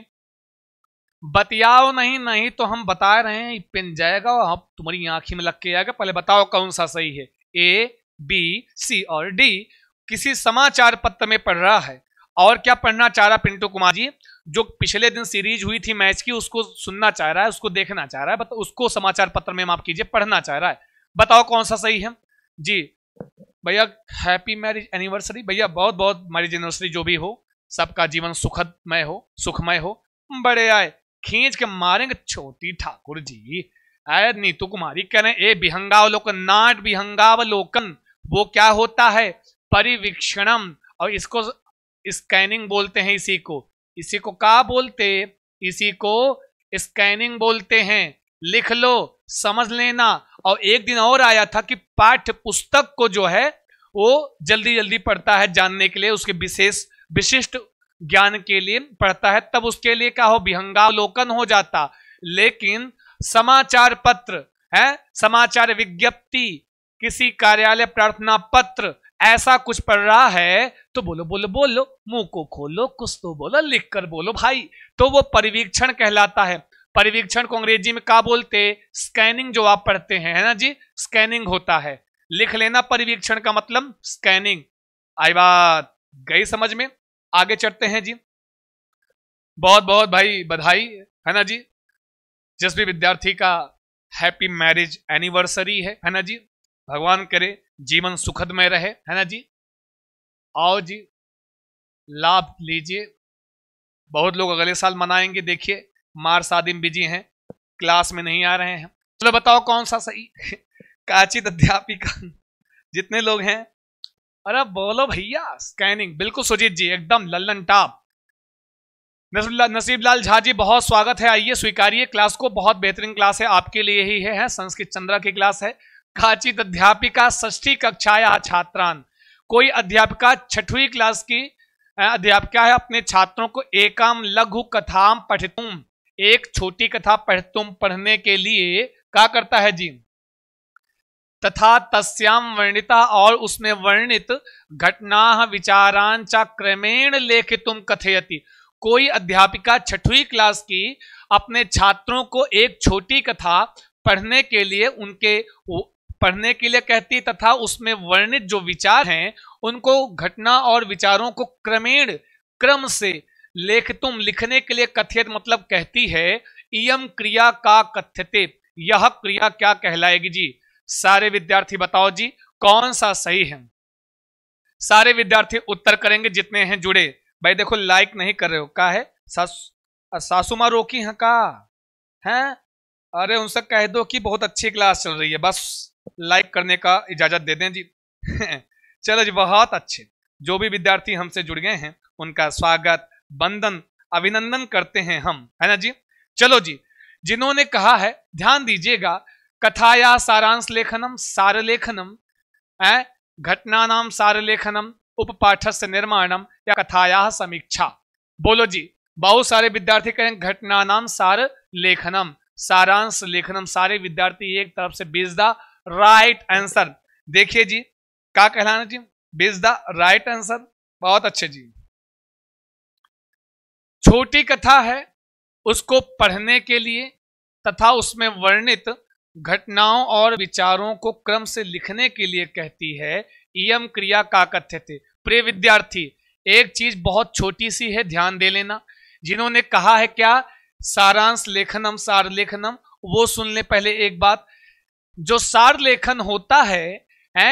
S1: बतियाओ नहीं नहीं तो हम बता रहे हैं पिन जाएगा और हम तुम्हारी आंखी में लग के आएगा पहले बताओ कौन सा सही है ए बी सी और डी किसी समाचार पत्र में पढ़ रहा है और क्या पढ़ना चाह रहा पिंटू कुमार जी जो पिछले दिन सीरीज हुई थी मैच की उसको सुनना चाह रहा है उसको देखना चाह रहा है उसको समाचार पत्र में माफ कीजिए पढ़ना चाह रहा है बताओ कौन सा सही है जी भैया हैप्पी मैरिज एनिवर्सरी भैया बहुत बहुत मैरिज एनिवर्सरी जो भी हो सबका जीवन सुखदमय हो सुखमय हो बड़े आए खींच के मारेंगे छोटी ठाकुर जी अरे नीतू कुमारी कह रहे ए बिहंगावलोकन नाट विहंगावलोकन वो क्या होता है परिवीक्षणम और इसको स्कैनिंग बोलते हैं इसी को इसी को का बोलते इसी को स्कैनिंग बोलते हैं लिख लो समझ लेना और एक दिन और आया था कि पाठ्य पुस्तक को जो है वो जल्दी जल्दी पढ़ता है जानने के लिए उसके विशेष विशिष्ट ज्ञान के लिए पढ़ता है तब उसके लिए क्या हो विहंगावलोकन हो जाता लेकिन समाचार पत्र है समाचार विज्ञप्ति किसी कार्यालय प्रार्थना पत्र ऐसा कुछ पढ़ रहा है तो बोलो बोलो बोलो मुंह को खोलो कुछ तो बोलो लिख कर बोलो भाई तो वो परिवीक्षण कहलाता है परिवीक्षण को अंग्रेजी में क्या बोलते स्कैनिंग जो आप पढ़ते हैं है ना जी स्कैनिंग होता है लिख लेना परिवीक्षण का मतलब स्कैनिंग आई बात गई समझ में आगे चढ़ते हैं जी बहुत बहुत भाई बधाई है ना जी जिस भी विद्यार्थी का हैप्पी मैरिज एनिवर्सरी है है ना जी भगवान करे जीवन सुखद में रहे है ना जी आओ जी लाभ लीजिए बहुत लोग अगले साल मनाएंगे देखिए मार सादिम बिजी हैं क्लास में नहीं आ रहे हैं चलो बताओ कौन सा सही काचित अध्यापिका जितने लोग हैं अरे बोलो भैया स्कैनिंग बिल्कुल सुजीत जी एकदम लल्लन टाप नसीब लाल झा जी बहुत स्वागत है आइए स्वीकारिए क्लास को बहुत बेहतरीन क्लास है आपके लिए ही है, है संस्कृत चंद्रा की क्लास है काचित अध्यापिका ष्ठी या छात्रान कोई अध्यापिका छठवी क्लास की अध्यापिका है अपने छात्रों को एकाम लघु कथाम पठितुम एक छोटी कथा पढ़ तुम पढ़ने के लिए क्या करता है जी तथा तस्याम वर्णिता और उसमें वर्णित घटना विचारांच क्रमेण तुम कथयति कोई अध्यापिका छठवीं क्लास की अपने छात्रों को एक छोटी कथा पढ़ने के लिए उनके पढ़ने के लिए कहती तथा उसमें वर्णित जो विचार हैं उनको घटना और विचारों को क्रमेण क्रम से लेख तुम लिखने के लिए कथित मतलब कहती है इम क्रिया का कथ्यते यह क्रिया क्या कहलाएगी जी सारे विद्यार्थी बताओ जी कौन सा सही है सारे विद्यार्थी उत्तर करेंगे जितने हैं जुड़े भाई देखो लाइक नहीं कर रहे हो का है सास, सासू रोकी है का है अरे उनसे कह दो कि बहुत अच्छी क्लास चल रही है बस लाइक करने का इजाजत दे दें जी चलो जी बहुत अच्छे जो भी विद्यार्थी हमसे जुड़ गए हैं उनका स्वागत बंधन अभिनंदन करते हैं हम है ना जी चलो जी जिन्होंने कहा है ध्यान दीजिएगा कथाया सारांश लेखनम सार लेखनम घटना नाम सार लेखनम उपपाठस्य निर्माणम या कथाया समीक्षा बोलो जी बहुत सारे विद्यार्थी कहें घटना नाम सार लेखनम सारांश लेखनम सारे विद्यार्थी एक तरफ से बीज द राइट आंसर देखिए जी क्या कहलाना जी बीज द राइट
S2: आंसर बहुत अच्छे जी छोटी कथा है
S1: उसको पढ़ने के लिए तथा उसमें वर्णित घटनाओं और विचारों को क्रम से लिखने के लिए कहती है इम क्रिया का कथ्य थे प्रिय विद्यार्थी एक चीज बहुत छोटी सी है ध्यान दे लेना जिन्होंने कहा है क्या सारांश लेखनम सार लेखनम वो सुन ले पहले एक बात जो सार लेखन होता है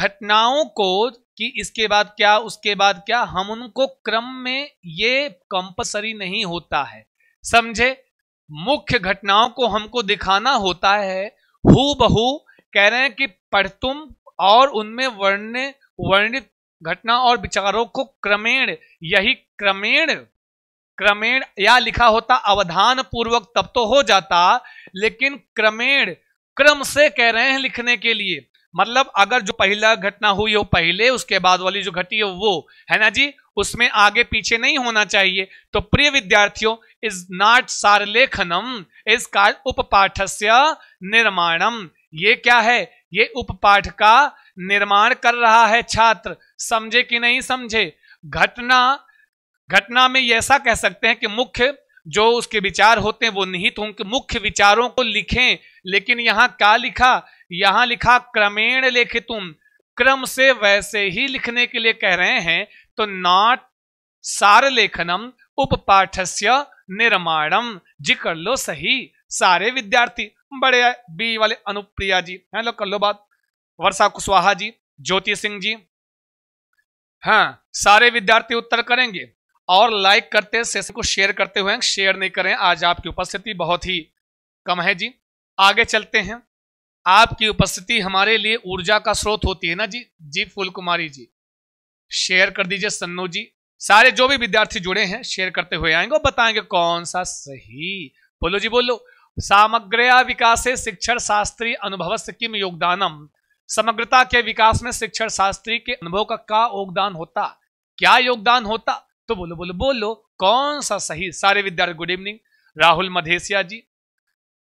S1: घटनाओं को कि इसके बाद क्या उसके बाद क्या हम उनको क्रम में ये कंपलसरी नहीं होता है समझे मुख्य घटनाओं को हमको दिखाना होता है हु बहु कह रहे हैं कि पढ़ तुम और उनमें वर्ण वर्णित घटना और विचारों को क्रमेण यही क्रमेण क्रमेण या लिखा होता अवधान पूर्वक तब तो हो जाता लेकिन क्रमेण क्रम से कह रहे हैं लिखने के लिए मतलब अगर जो पहला घटना हुई हो पहले उसके बाद वाली जो घटी हो वो है ना जी उसमें आगे पीछे नहीं होना चाहिए तो प्रिय विद्यार्थियों इज नॉट सारलेखनम इस कार उपपाठस्य निर्माणम ये क्या है ये उपपाठ का निर्माण कर रहा है छात्र समझे कि नहीं समझे घटना घटना में ऐसा कह सकते हैं कि मुख्य जो उसके विचार होते हैं वो निहित होंगे मुख्य विचारों को लिखें लेकिन यहाँ क्या लिखा यहां लिखा क्रमेण लेखे तुम क्रम से वैसे ही लिखने के लिए कह रहे हैं तो नॉट सार लेखनम उपपाठस्य निर्माणम जी कर लो सही सारे विद्यार्थी बड़े बी वाले अनुप्रिया जी है लो कर लो बात वर्षा कुशवाहा जी ज्योति सिंह जी हाँ सारे विद्यार्थी उत्तर करेंगे और लाइक करते सेशन को शेयर करते हुए शेयर नहीं करें आज आपकी उपस्थिति बहुत ही कम है जी आगे चलते हैं आपकी उपस्थिति हमारे लिए ऊर्जा का स्रोत होती है ना जी जी फूल कुमारी जी शेयर कर दीजिए सन्नो जी सारे जो भी विद्यार्थी जुड़े हैं शेयर करते हुए आएंगे बताएंगे कौन सा सही बोलो जी बोलो सामग्रया विकास शिक्षण शास्त्री अनुभव किम योगदानम समग्रता के विकास में शिक्षण शास्त्री के अनुभव का क्या योगदान होता क्या योगदान होता तो बोलो बोलो बोलो कौन सा सही सारे विद्यार्थी गुड इवनिंग राहुल मधेसिया जी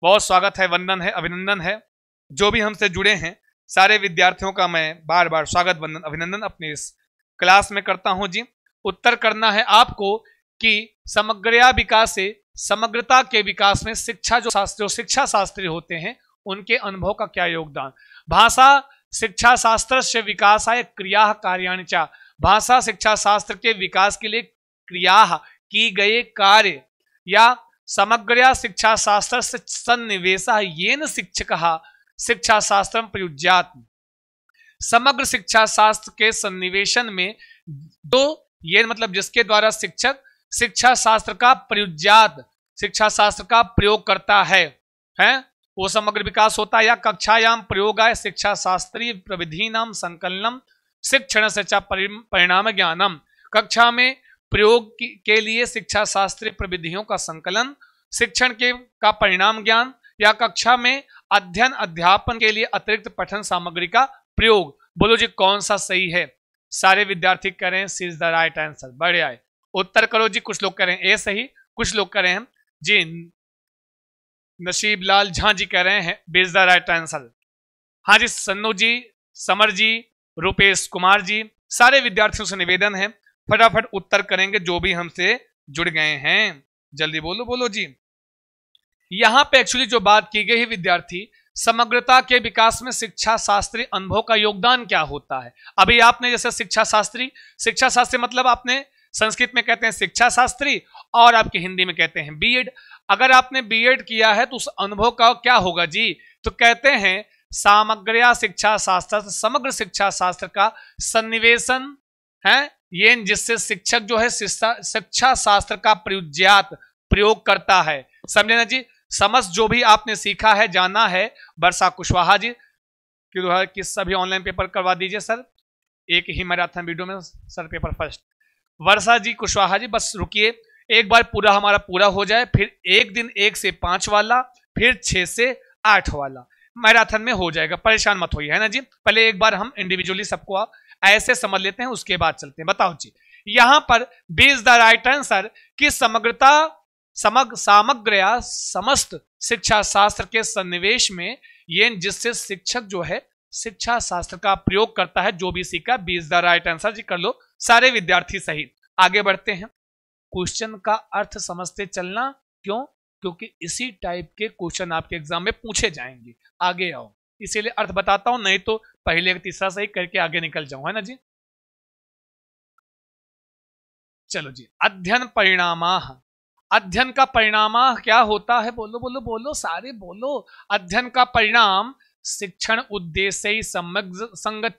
S1: बहुत स्वागत है वंदन है अभिनंदन है जो भी हमसे जुड़े हैं सारे विद्यार्थियों का मैं बार बार स्वागत वंदन अभिनंदन अपने इस क्लास में करता हूं जी उत्तर करना है आपको कि समग्रया विकास से समग्रता के विकास में शिक्षा जो शास्त्र जो शिक्षा शास्त्री होते हैं उनके अनुभव का क्या योगदान भाषा शिक्षा शास्त्र से विकास आय क्रिया कार्याणचा भाषा शिक्षा शास्त्र के विकास के लिए क्रिया की गए कार्य या समग्रया शिक्षा शास्त्र से सन्निवेश ये न शिक्षक शिक्षा शास्त्र प्रयुज्यात्म समग्र शिक्षा शास्त्र के सन्निवेशन में दो ये मतलब जिसके द्वारा शिक्षक शिक्षा शास्त्र का प्रयुज्यात शिक्षा शास्त्र का प्रयोग करता है हैं वो समग्र विकास होता है या कक्षायाम प्रयोगाय शिक्षा शास्त्रीय प्रविधि नाम संकलनम शिक्षण शिक्षा परिणाम ज्ञानम कक्षा में प्रयोग के लिए शिक्षा शास्त्रीय प्रविधियों का संकलन शिक्षण के का परिणाम ज्ञान या कक्षा में अध्ययन अध्यापन के लिए अतिरिक्त पठन सामग्री का प्रयोग बोलो जी कौन सा सही है सारे विद्यार्थी करें सीज द राइट आंसर बढ़िया उत्तर करो जी कुछ लोग करें ए सही कुछ लोग करें हम जी नसीब लाल झा जी कह रहे हैं बेज द राइट आंसर हाँ जी सन्नू जी समर जी रूपेश कुमार जी सारे विद्यार्थियों से निवेदन है फटाफट उत्तर करेंगे जो भी हमसे जुड़ गए हैं जल्दी बोलो बोलो जी यहाँ पे एक्चुअली जो बात की गई है विद्यार्थी समग्रता के विकास में शिक्षा शास्त्री अनुभव का योगदान क्या होता है अभी आपने जैसे शिक्षा शास्त्री शिक्षा शास्त्री मतलब आपने संस्कृत में कहते हैं शिक्षा शास्त्री और आपके हिंदी में कहते हैं बीएड अगर आपने बीएड किया है तो उस अनुभव का क्या होगा जी तो कहते हैं सामग्रिया शिक्षा शास्त्र समग्र शिक्षा शास्त्र का सन्निवेशन है ये जिससे शिक्षक जो है शिक्षा शास्त्र का प्रयुज्यात प्रयोग करता है समझे ना जी समस्त जो भी आपने सीखा है जाना है बरसा कुशवाहा जी कि दो हज़ार इक्कीस सभी ऑनलाइन पेपर करवा दीजिए सर एक ही मैराथन वीडियो में sir paper first Varsha ji Kushwaha ji बस रुकिए एक बार पूरा हमारा पूरा हो जाए फिर एक दिन एक से पांच वाला फिर छह से आठ वाला मैराथन में हो जाएगा परेशान मत होइए है ना जी पहले एक बार हम इंडिविजुअली सबको ऐसे समझ लेते हैं उसके बाद चलते हैं बताओ जी यहां पर बीज द राइट आंसर की समग्रता समग सामग्र या समस्त शिक्षा शास्त्र के सन्निवेश में ये जिससे शिक्षक जो है शिक्षा शास्त्र का प्रयोग करता है जो भी सीखा B is the right answer जी कर लो सारे विद्यार्थी सही आगे बढ़ते हैं क्वेश्चन का अर्थ समझते चलना क्यों क्योंकि इसी टाइप के क्वेश्चन आपके एग्जाम में पूछे जाएंगे आगे आओ इसीलिए अर्थ बताता हूं नहीं तो पहले तीसरा सही करके आगे निकल जाऊं है ना जी चलो जी अध्ययन परिणाम अध्ययन का परिणाम क्या होता है बोलो बोलो बोलो सारे बोलो अध्ययन का परिणाम शिक्षण उद्देश्य सम्यक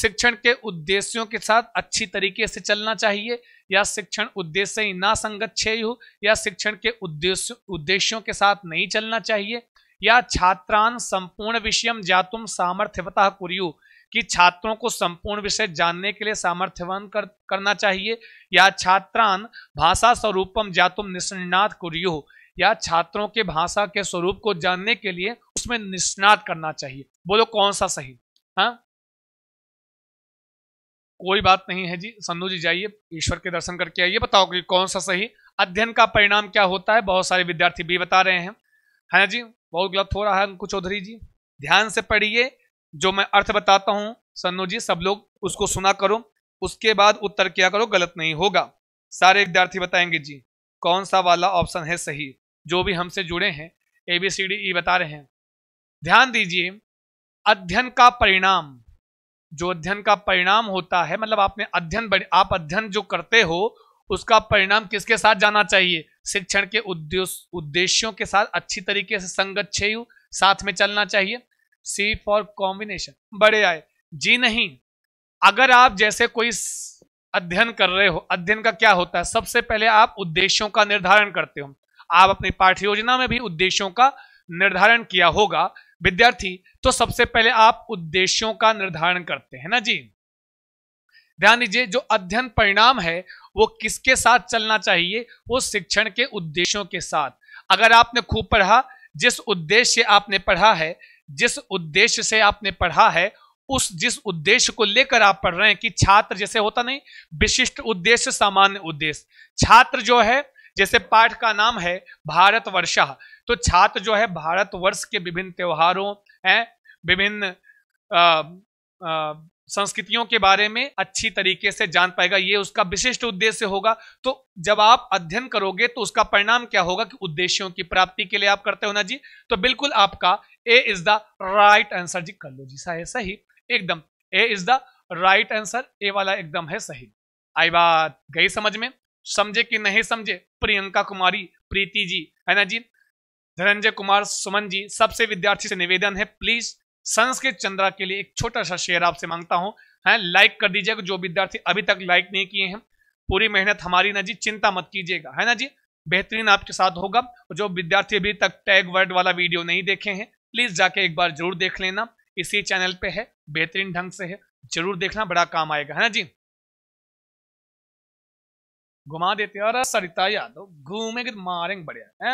S1: शिक्षण के उद्देश्यों के साथ अच्छी तरीके से चलना चाहिए या शिक्षण उद्देश्य ही ना संगत हो या शिक्षण के उद्देश्य उद्देश्यों के साथ नहीं चलना चाहिए या छात्रान संपूर्ण विषय जातुम सामर्थ्यवता कुरियु कि छात्रों को संपूर्ण विषय जानने के लिए सामर्थ्यवान कर, करना चाहिए या छात्रान भाषा स्वरूपम तुम निष्णात कुरियो या छात्रों के भाषा के स्वरूप को जानने के लिए उसमें निष्णात करना चाहिए बोलो कौन सा सही है हाँ? कोई बात नहीं है जी संधु जी जाइए ईश्वर के दर्शन करके आइए बताओ कि कौन सा सही अध्ययन का परिणाम क्या होता है बहुत सारे विद्यार्थी भी बता रहे हैं है ना जी बहुत गलत हो रहा है अंकु चौधरी जी ध्यान से पढ़िए जो मैं अर्थ बताता हूं सन्नो जी सब लोग उसको सुना करो उसके बाद उत्तर क्या करो गलत नहीं होगा सारे विद्यार्थी बताएंगे जी कौन सा वाला ऑप्शन है सही जो भी हमसे जुड़े हैं ए बी सी डी ई बता रहे हैं ध्यान दीजिए अध्ययन का परिणाम जो अध्ययन का परिणाम होता है मतलब आपने अध्ययन आप अध्ययन जो करते हो उसका परिणाम किसके साथ जाना चाहिए शिक्षण के उद्देश्यों के साथ अच्छी तरीके से संगत छेयु साथ में चलना चाहिए सी फॉर कॉम्बिनेशन बड़े आए जी नहीं अगर आप जैसे कोई अध्ययन कर रहे हो अध्ययन का क्या होता है सबसे पहले आप उद्देश्यों का निर्धारण करते हो आप अपनी पाठ्य योजना में भी उद्देश्यों का निर्धारण किया होगा विद्यार्थी तो सबसे पहले आप उद्देश्यों का निर्धारण करते हैं ना जी ध्यान दीजिए जो अध्ययन परिणाम है वो किसके साथ चलना चाहिए वो शिक्षण के उद्देश्यों के साथ अगर आपने खूब पढ़ा जिस उद्देश्य आपने पढ़ा है जिस उद्देश्य से आपने पढ़ा है उस जिस उद्देश्य को लेकर आप पढ़ रहे हैं कि छात्र जैसे होता नहीं विशिष्ट उद्देश्य सामान्य उद्देश्य छात्र जो है जैसे पाठ का नाम है भारत वर्षा तो छात्र जो है भारतवर्ष के विभिन्न त्योहारों हैं विभिन्न संस्कृतियों के बारे में अच्छी तरीके से जान पाएगा ये उसका विशिष्ट उद्देश्य होगा तो जब आप अध्ययन करोगे तो उसका परिणाम क्या होगा कि उद्देश्यों की प्राप्ति के लिए आप करते हो ना जी तो बिल्कुल आपका A is the right answer जी कर लो जी सही सही एकदम A is the right answer A वाला एकदम है सही आई बात गई समझ में समझे कि नहीं समझे प्रियंका कुमारी प्रीति जी है ना जी धनंजय कुमार सुमन जी सबसे विद्यार्थी से निवेदन है प्लीज संस्कृत चंद्रा के लिए एक छोटा सा शेयर आपसे मांगता हूं है लाइक कर दीजिएगा जो विद्यार्थी अभी तक लाइक नहीं किए हैं पूरी मेहनत हमारी ना जी चिंता मत कीजिएगा है ना जी बेहतरीन आपके साथ होगा जो विद्यार्थी अभी तक टैग वर्ड वाला वीडियो नहीं देखे हैं प्लीज जाके एक बार जरूर देख लेना इसी चैनल पे है बेहतरीन ढंग से है जरूर देखना बड़ा काम आएगा है ना जी घुमा देते और सरिता यादव घूमेंगे तो मारेंगे बढ़िया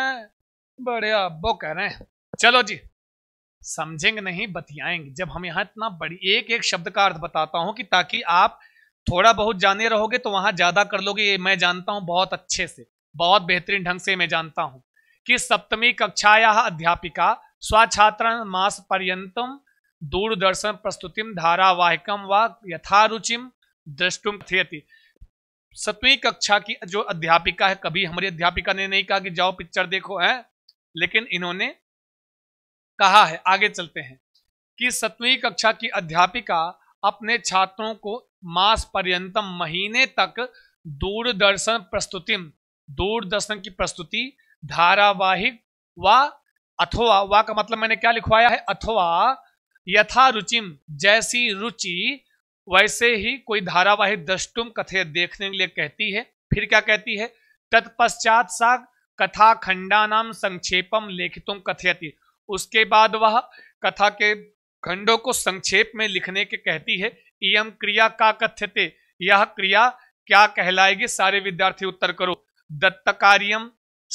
S1: बढ़िया वो कह रहे हैं चलो जी समझेंगे नहीं बतियाएंगे जब हम यहाँ इतना बड़ी एक एक शब्द का अर्थ बताता हूँ कि ताकि आप थोड़ा बहुत जाने रहोगे तो वहां ज्यादा कर लोगे ये मैं जानता हूँ बहुत अच्छे से बहुत बेहतरीन ढंग से मैं जानता हूँ कि सप्तमी कक्षाया अध्यापिका स्वछात्र मास पर्यतम दूरदर्शन प्रस्तुति धारावाहिकम व यथारुचिम दृष्टुम थी सतवीं कक्षा की जो अध्यापिका है कभी हमारी अध्यापिका ने नहीं कहा कि जाओ पिक्चर देखो है लेकिन इन्होंने कहा है आगे चलते हैं कि सतवीं कक्षा की अध्यापिका अपने छात्रों को मास पर्यंतम महीने तक दूरदर्शन प्रस्तुति दूरदर्शन की प्रस्तुति धारावाहिक व अथवा वा का मतलब मैंने क्या लिखवाया है अथवा यथा रुचिम जैसी रुचि वैसे ही कोई धारावाहिक दृष्टुम कथे देखने के लिए कहती है फिर क्या कहती है तत्पश्चात सा कथा खंडा नाम संक्षेपम लेखितुम कथयती उसके बाद वह कथा के खंडों को संक्षेप में लिखने के कहती है इम क्रिया का कथ्यते यह क्रिया क्या कहलाएगी सारे विद्यार्थी उत्तर करो दत्त कार्यम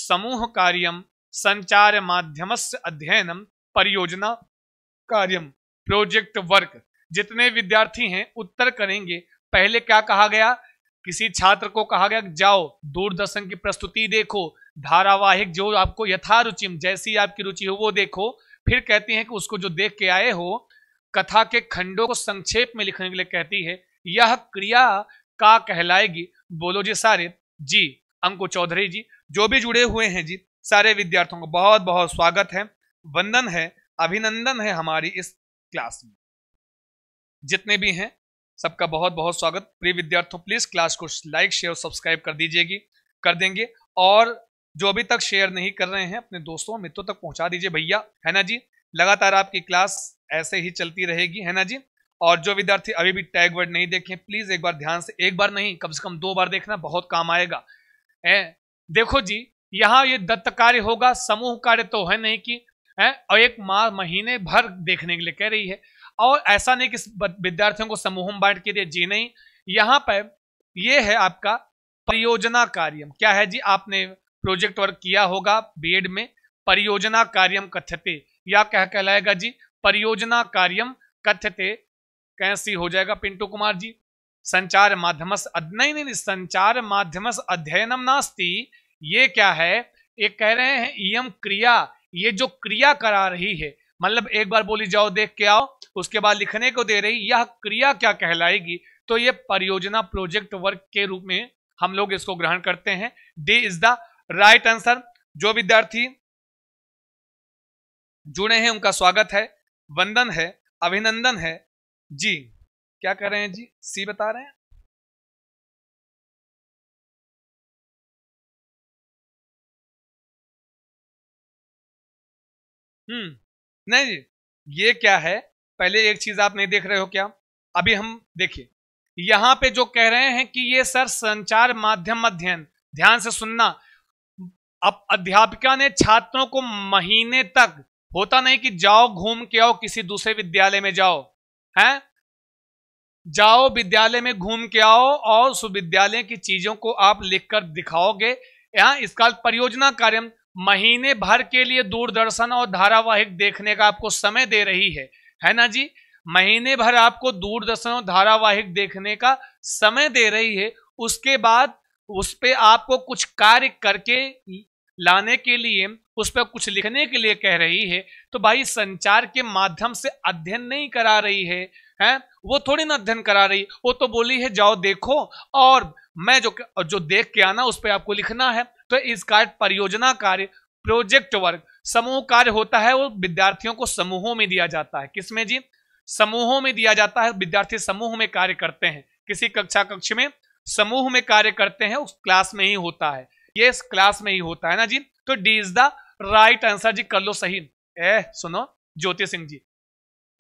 S1: समूह कार्यम संचार माध्यम अध्ययनम परियोजना कार्यम प्रोजेक्ट वर्क जितने विद्यार्थी हैं उत्तर करेंगे पहले क्या कहा गया किसी छात्र को कहा गया जाओ दूरदर्शन की प्रस्तुति देखो धारावाहिक जो आपको यथा जैसी आपकी रुचि हो वो देखो फिर कहती हैं कि उसको जो देख के आए हो कथा के खंडों को संक्षेप में लिखने के लिए कहती है यह क्रिया का कहलाएगी बोलो जी सारे जी अंकु चौधरी जी जो भी जुड़े हुए हैं जी सारे विद्यार्थियों को बहुत बहुत स्वागत है वंदन है अभिनंदन है हमारी इस क्लास में जितने भी हैं सबका बहुत बहुत स्वागत प्रिय विद्यार्थियों प्लीज क्लास को लाइक शेयर सब्सक्राइब कर दीजिएगी कर देंगे और जो अभी तक शेयर नहीं कर रहे हैं अपने दोस्तों मित्रों तक पहुंचा दीजिए भैया है ना जी लगातार आपकी क्लास ऐसे ही चलती रहेगी है ना जी और जो विद्यार्थी अभी भी टैग वर्ड नहीं देखे प्लीज एक बार ध्यान से एक बार नहीं कम से कम दो बार देखना बहुत काम आएगा ए, देखो जी यहाँ ये दत्त कार्य होगा समूह कार्य तो है नहीं कि है और एक माह महीने भर देखने के लिए कह रही है और ऐसा नहीं कि विद्यार्थियों को समूह में बांट के दिए जी नहीं यहाँ पर ये है आपका परियोजना कार्य क्या है जी आपने प्रोजेक्ट वर्क किया होगा बेड में परियोजना कार्यम कथ्यते या क्या कहलाएगा जी परियोजना कार्यम कथ्यते कैसी हो जाएगा पिंटू कुमार जी संचार माध्यमस नहीं नहीं संचार माध्यमस अध्ययनम नास्ती ये क्या है ये कह रहे हैं इम क्रिया ये जो क्रिया करा रही है मतलब एक बार बोली जाओ देख के आओ उसके बाद लिखने को दे रही यह क्रिया क्या कहलाएगी तो ये परियोजना प्रोजेक्ट वर्क के रूप में हम लोग इसको ग्रहण करते हैं D is the right answer जो विद्यार्थी जुड़े हैं उनका स्वागत है वंदन
S2: है अभिनंदन है जी क्या कर रहे हैं जी सी बता रहे हैं हम्म नहीं जी ये क्या
S1: है पहले एक चीज आप नहीं देख रहे हो क्या अभी हम देखिए यहां पे जो कह रहे हैं कि ये सर संचार माध्यम अध्ययन ध्यान से सुनना अब अध्यापिका ने छात्रों को महीने तक होता नहीं कि जाओ घूम के आओ किसी दूसरे विद्यालय में जाओ है जाओ विद्यालय में घूम के आओ और सुविद्यालय की चीजों को आप लिखकर दिखाओगे यहां इसका परियोजना कार्य महीने भर के लिए दूरदर्शन और धारावाहिक देखने का आपको समय दे रही है है ना जी महीने भर आपको दूरदर्शन और धारावाहिक देखने का समय दे रही है उसके बाद उस पर आपको कुछ कार्य करके लाने के लिए उस पर कुछ लिखने के लिए कह रही है तो भाई संचार के माध्यम से अध्ययन नहीं करा रही है हैं वो थोड़ी ना अध्ययन करा रही वो तो बोली है जाओ देखो और मैं जो जो देख के आना उस पर आपको लिखना है तो इस कार्य परियोजना कार्य प्रोजेक्ट वर्क समूह कार्य होता है वो विद्यार्थियों को समूहों में दिया जाता है किसमें जी समूहों में दिया जाता है विद्यार्थी समूह में कार्य करते हैं किसी कक्षा कक्ष में समूह में कार्य करते हैं उस क्लास में ही होता है ये इस क्लास में ही होता है ना जी तो D is the right answer जी कर लो सही ए सुनो ज्योति सिंह जी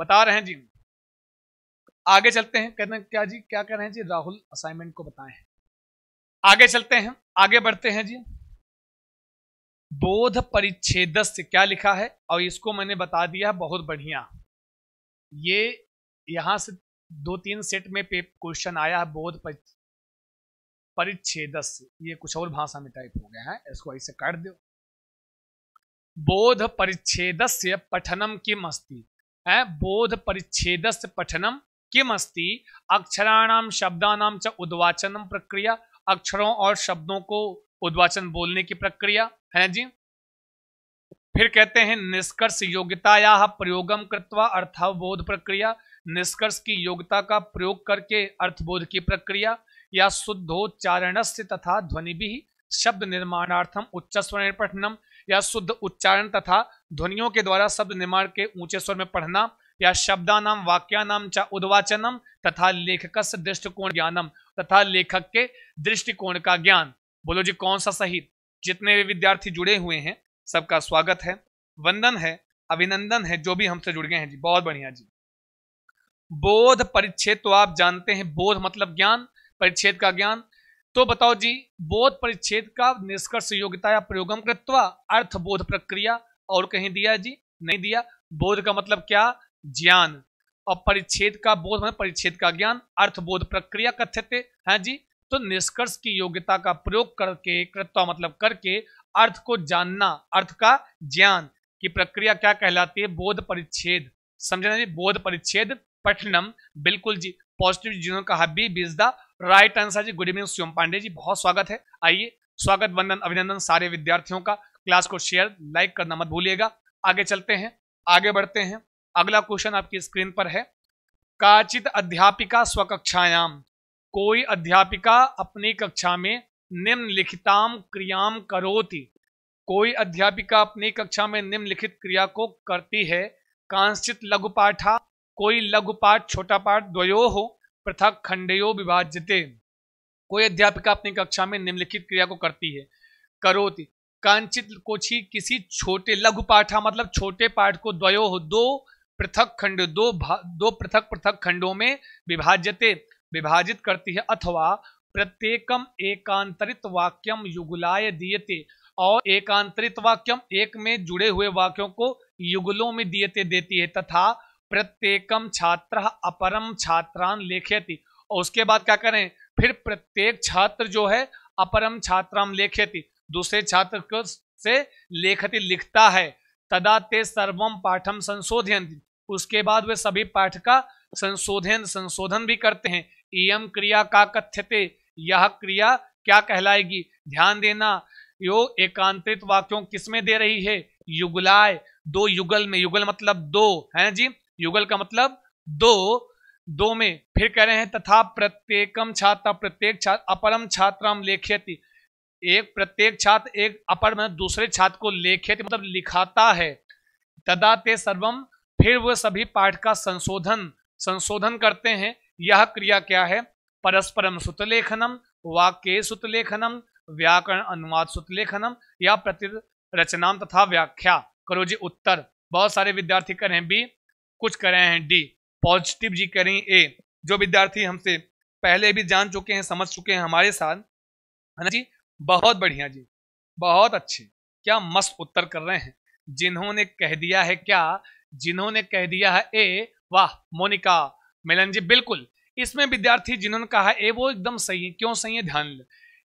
S1: बता रहे हैं जी आगे चलते हैं कहते हैं क्या जी क्या कह रहे हैं जी राहुल असाइनमेंट को बताएं आगे चलते हैं आगे बढ़ते हैं जी बोध परिच्छेद से क्या लिखा है और इसको मैंने बता दिया बहुत बढ़िया ये यहां से दो तीन सेट में पे क्वेश्चन आया है बोध परिच्छेद ये कुछ और भाषा में टाइप हो गया है इसको ऐसे काट दो बोध परिच्छेद पठनम किम अस्ती है बोध परिच्छेद पठनम किम अस्ती अक्षराणाम शब्दानाम च उद्वाचनम प्रक्रिया अक्षरों और शब्दों को उद्वाचन बोलने की प्रक्रिया है जी फिर कहते हैं निष्कर्ष योग्यताया प्रयोगम कृत्वा अर्थवबोध प्रक्रिया निष्कर्ष की योग्यता का प्रयोग करके अर्थबोध की प्रक्रिया या शुद्धोच्चारणस्य तथा ध्वनि भी शब्द निर्माणार्थम उच्च स्वर में पठनम या शुद्ध उच्चारण तथा ध्वनियों के द्वारा शब्द निर्माण के ऊंचे स्वर में पढ़ना या शब्दानाम वाक्यानाम च उद्वाचनम तथा लेखक दृष्टिकोण ज्ञानम तथा लेखक के दृष्टिकोण का ज्ञान बोलो जी कौन सा सही जितने भी विद्यार्थी जुड़े हुए हैं सबका स्वागत है वंदन है अभिनंदन है जो भी हमसे जुड़ गए हैं जी बहुत बढ़िया जी बोध परिच्छेद तो आप जानते हैं बोध मतलब ज्ञान परिच्छेद का ज्ञान तो बताओ जी बोध परिच्छेद का निष्कर्ष योग्यता या प्रयोगम कृत्वा अर्थ बोध प्रक्रिया और कहीं दिया जी नहीं दिया बोध का मतलब क्या ज्ञान और परिच्छेद का बोध मतलब परिच्छेद का ज्ञान अर्थ बोध प्रक्रिया कथित है जी तो निष्कर्ष की योग्यता का प्रयोग करके कृत्वा मतलब करके अर्थ को जानना अर्थ का ज्ञान की प्रक्रिया क्या कहलाती है बोध परिच्छेद समझना जी बोध परिच्छेद पठनम बिल्कुल जी पॉजिटिव जिन्होंने कहा B B is the right answer जी गुड इवनिंग शिवम पांडे जी बहुत स्वागत है आइए स्वागत वंदन अभिनंदन सारे विद्यार्थियों का क्लास को शेयर लाइक करना मत भूलिएगा आगे चलते हैं आगे बढ़ते हैं अगला क्वेश्चन आपकी स्क्रीन पर है काचित अध्यापिका स्वकक्षायाम कोई अध्यापिका अपनी कक्षा में निम्नलिखिताम क्रियाम करोती कोई अध्यापिका अपनी कक्षा में निम्नलिखित क्रिया को करती है कांश्चित लघु पाठा कोई लघु पाठ छोटा पाठ द्वयो हो पृथक खंडयो विभाज्यते कोई अध्यापिका अपनी कक्षा में निम्नलिखित क्रिया को करती है करोति कांचित कोची किसी छोटे लघु पाठा मतलब छोटे पाठ को द्वयो हो दो पृथक खंड दो दो पृथक पृथक खंडों में विभाज्यते विभाजित करती है अथवा प्रत्येकम एकांतरित वाक्यम युगलाय दियते और एकांतरित वाक्यम एक में जुड़े हुए वाक्यों को युगलों में दियते देती है तथा प्रत्येकम छात्र अपरम छात्रान लेखेती और उसके बाद क्या करें फिर प्रत्येक छात्र जो है अपरम छात्राम लेखेती दूसरे छात्र से लेखती लिखता है तदा ते सर्वम पाठम संशोधन उसके बाद वे सभी पाठ का संशोधन संशोधन भी करते हैं इम क्रिया का कथ्यते यह क्रिया क्या कहलाएगी ध्यान देना यो एकांतरित वाक्यों किसमें दे रही है युगलाय दो युगल में युगल मतलब दो है जी युगल का मतलब दो दो में फिर कह रहे हैं तथा प्रत्येकम छात्र प्रत्येक छात्र अपरम छात्र लेख्यति एक प्रत्येक छात्र एक अपर मतलब दूसरे छात्र को लेख्यति मतलब लिखाता है तदा ते सर्वम फिर वह सभी पाठ का संशोधन संशोधन करते हैं यह क्रिया क्या है परस्परम सुतलेखनम वाक्य सुतलेखनम व्याकरण अनुवाद सुत लेखनम या प्रति रचनाम तथा व्याख्या करो जी उत्तर बहुत सारे विद्यार्थी करें बी कुछ कर रहे हैं डी पॉजिटिव जी करें ए जो विद्यार्थी हमसे पहले भी जान चुके हैं समझ चुके हैं हमारे साथ है ना जी बहुत बढ़िया जी बहुत अच्छे क्या मस्त उत्तर कर रहे हैं जिन्होंने कह दिया है क्या जिन्होंने कह दिया है ए वाह मोनिका मिलन जी बिल्कुल इसमें विद्यार्थी जिन्होंने कहा ए वो एकदम सही है क्यों सही है ध्यान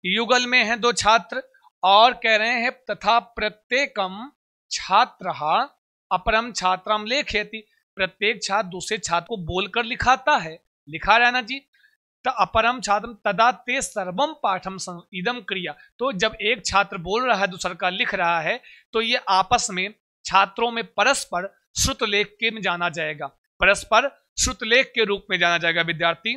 S1: युगल में है दो छात्र और कह रहे हैं तथा प्रत्येकम छात्र अपरम छात्रम लेखेती प्रत्येक छात्र दूसरे छात्र को बोलकर लिखाता है लिखा रहना चाहिए अपरम छात्र तदा ते सर्वम पाठम इदम क्रिया तो जब एक छात्र बोल रहा है दूसरा का लिख रहा है तो ये आपस में छात्रों में परस्पर श्रुतलेख के में जाना जाएगा परस्पर श्रुतलेख के रूप में जाना जाएगा विद्यार्थी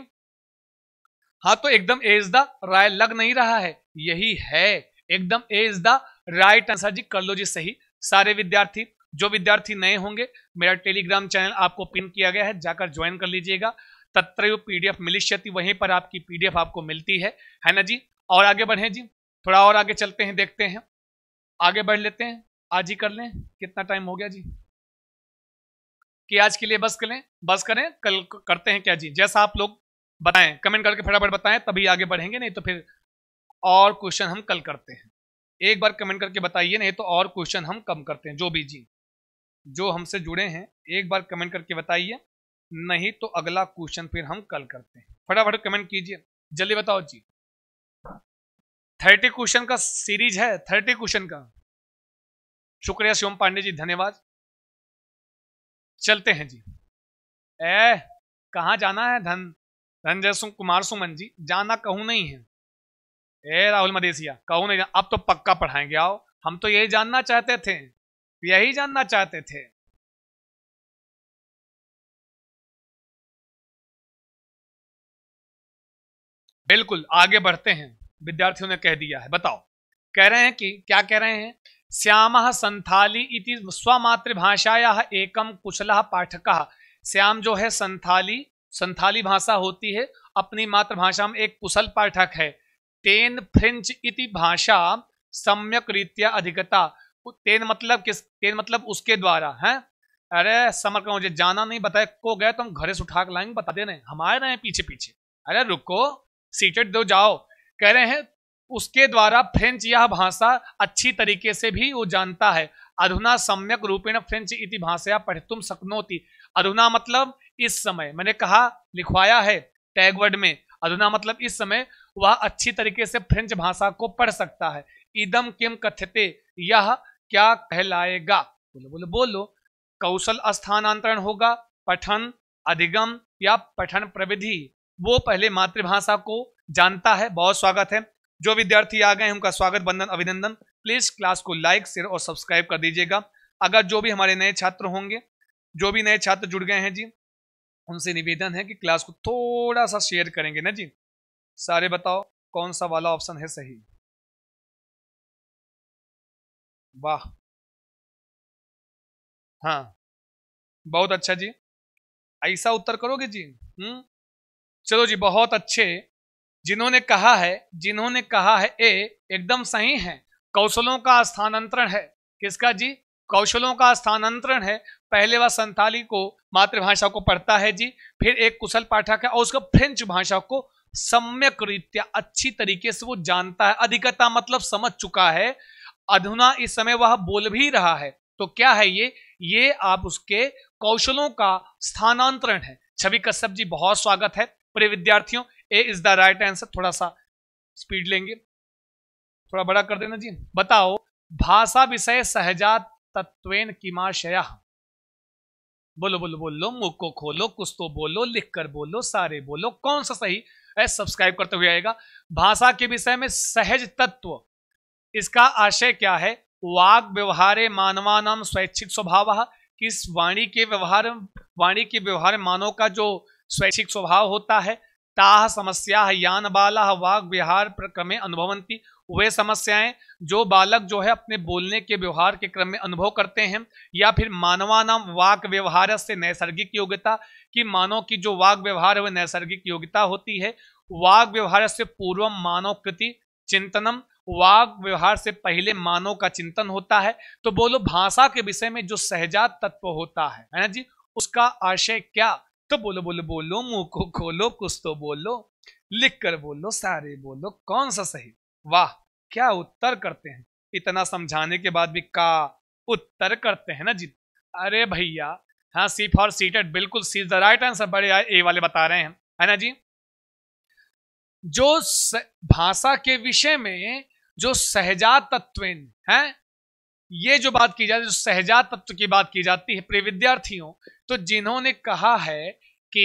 S1: हाँ तो एकदम एज द राय लग नहीं रहा है यही है एकदम एज द राइट आंसर जी कर लो जी सही सारे विद्यार्थी जो विद्यार्थी नए होंगे मेरा टेलीग्राम चैनल आपको पिन किया गया है जाकर ज्वाइन कर लीजिएगा तत्रयो पीडीएफ मिलिष्यति वहीं पर आपकी पीडीएफ आपको मिलती है है ना जी और आगे बढ़े जी थोड़ा और आगे चलते हैं देखते हैं आगे बढ़ लेते हैं आज ही कर लें कितना टाइम हो गया जी कि आज के लिए बस करें बस करें कल करते हैं क्या जी जैसा आप लोग बताएं कमेंट करके फटाफट बताएं तभी आगे बढ़ेंगे नहीं तो फिर और क्वेश्चन हम कल करते हैं एक बार कमेंट करके बताइए नहीं तो और क्वेश्चन हम कम करते हैं जो भी जी जो हमसे जुड़े हैं एक बार कमेंट करके बताइए नहीं तो अगला क्वेश्चन फिर हम कल करते हैं फटाफट कमेंट कीजिए जल्दी बताओ जी थर्टी क्वेश्चन का सीरीज है थर्टी क्वेश्चन का
S2: शुक्रिया शिवम पांडे जी धन्यवाद चलते हैं जी
S1: ए कहा जाना है धन धनजय सिंह कुमार सुमन जी जाना कहूं नहीं है ए राहुल मदेसिया कहूं नहीं अब तो पक्का पढ़ाएंगे आओ हम तो यही जानना
S2: चाहते थे यही जानना चाहते थे बिल्कुल
S1: आगे बढ़ते हैं विद्यार्थियों ने कह दिया है बताओ कह रहे हैं कि क्या कह रहे हैं श्याम संथाली इति स्वमातृभाषाया एकम कुशल पाठक श्याम जो है संथाली संथाली भाषा होती है अपनी मातृभाषा में एक कुशल पाठक है तेन फ्रेंच इति भाषा सम्यक रीत्या अधिकता तेन मतलब किस तेन मतलब उसके द्वारा है अरे समर का मुझे जाना नहीं बताया को गए तो हम घरे से उठा के लाएंगे बता देने हमारे रहे पीछे पीछे अरे रुको सीटेट दो तो जाओ कह रहे हैं उसके द्वारा फ्रेंच यह भाषा अच्छी तरीके से भी वो जानता है अधुना सम्यक रूपेण फ्रेंच इति भाषा पढ़तुम सकनोती अधुना मतलब इस समय मैंने कहा लिखवाया है टैगवर्ड में अधुना मतलब इस समय वह अच्छी तरीके से फ्रेंच भाषा को पढ़ सकता है इदम किम कथ्यते यह क्या कहलाएगा बोलो बोलो बोलो कौशल स्थानांतरण होगा पठन अधिगम या पठन प्रविधि वो पहले मातृभाषा को जानता है बहुत स्वागत है जो विद्यार्थी आ गए उनका स्वागत बंधन अभिनंदन प्लीज क्लास को लाइक शेयर और सब्सक्राइब कर दीजिएगा अगर जो भी हमारे नए छात्र होंगे जो भी नए छात्र जुड़ गए हैं जी उनसे निवेदन है कि क्लास को थोड़ा सा शेयर करेंगे ना जी सारे बताओ
S2: कौन सा वाला ऑप्शन है सही वाह हाँ बहुत अच्छा जी
S1: ऐसा उत्तर करोगे जी हम्म चलो जी बहुत अच्छे जिन्होंने कहा है जिन्होंने कहा है ए एकदम सही है कौशलों का स्थानांतरण है किसका जी कौशलों का स्थानांतरण है पहले वह संथाली को मातृभाषा को पढ़ता है जी फिर एक कुशल पाठक है और उसको फ्रेंच भाषा को सम्यक रीत्या अच्छी तरीके से वो जानता है अधिकता मतलब समझ चुका है अधुना इस समय वह बोल भी रहा है तो क्या है ये ये आप उसके कौशलों का स्थानांतरण है छवि कश्यप जी बहुत स्वागत है प्रिय विद्यार्थियों A is the right answer थोड़ा सा स्पीड लेंगे थोड़ा बड़ा कर देना जी बताओ भाषा विषय सहजात तत्वेन किमाशया बोलो बोलो बोलो मुख को खोलो कुछ तो बोलो लिख कर बोलो सारे बोलो कौन सा सही सब्सक्राइब करते हुए आएगा भाषा के विषय में सहज तत्व इसका आशय क्या है वाक व्यवहारे नाम स्वैच्छिक स्वभाव किस वाणी के व्यवहार वाणी के व्यवहार मानव का जो स्वैच्छिक स्वभाव होता है ताह समस्या यान बाला वाक विहार क्रम में अनुभवंती वे समस्याएं जो बालक जो है अपने बोलने के व्यवहार के क्रम में अनुभव करते हैं या फिर नाम वाक व्यवहार से नैसर्गिक योग्यता कि मानव की जो वाक व्यवहार है वह नैसर्गिक योग्यता होती है वाक व्यवहार से पूर्व मानव कृति चिंतनम वाक व्यवहार से पहले मानव का चिंतन होता है तो बोलो भाषा के विषय में जो सहजात तत्व होता है है ना जी उसका आशय क्या तो बोलो बोलो बोलो मुंह को खोलो कुछ तो बोलो लिख कर बोलो सारे बोलो कौन सा सही वाह क्या उत्तर करते हैं इतना समझाने के बाद भी का उत्तर करते हैं ना जी अरे भैया हाँ सी फॉर सीटेड बिल्कुल सी द राइट आंसर बड़े ए वाले बता रहे हैं है ना जी जो भाषा के विषय में जो सहजा तत्व है ये जो बात की जाती है जो सहजा तत्व की बात की जाती है प्रिय विद्यार्थियों तो जिन्होंने कहा है कि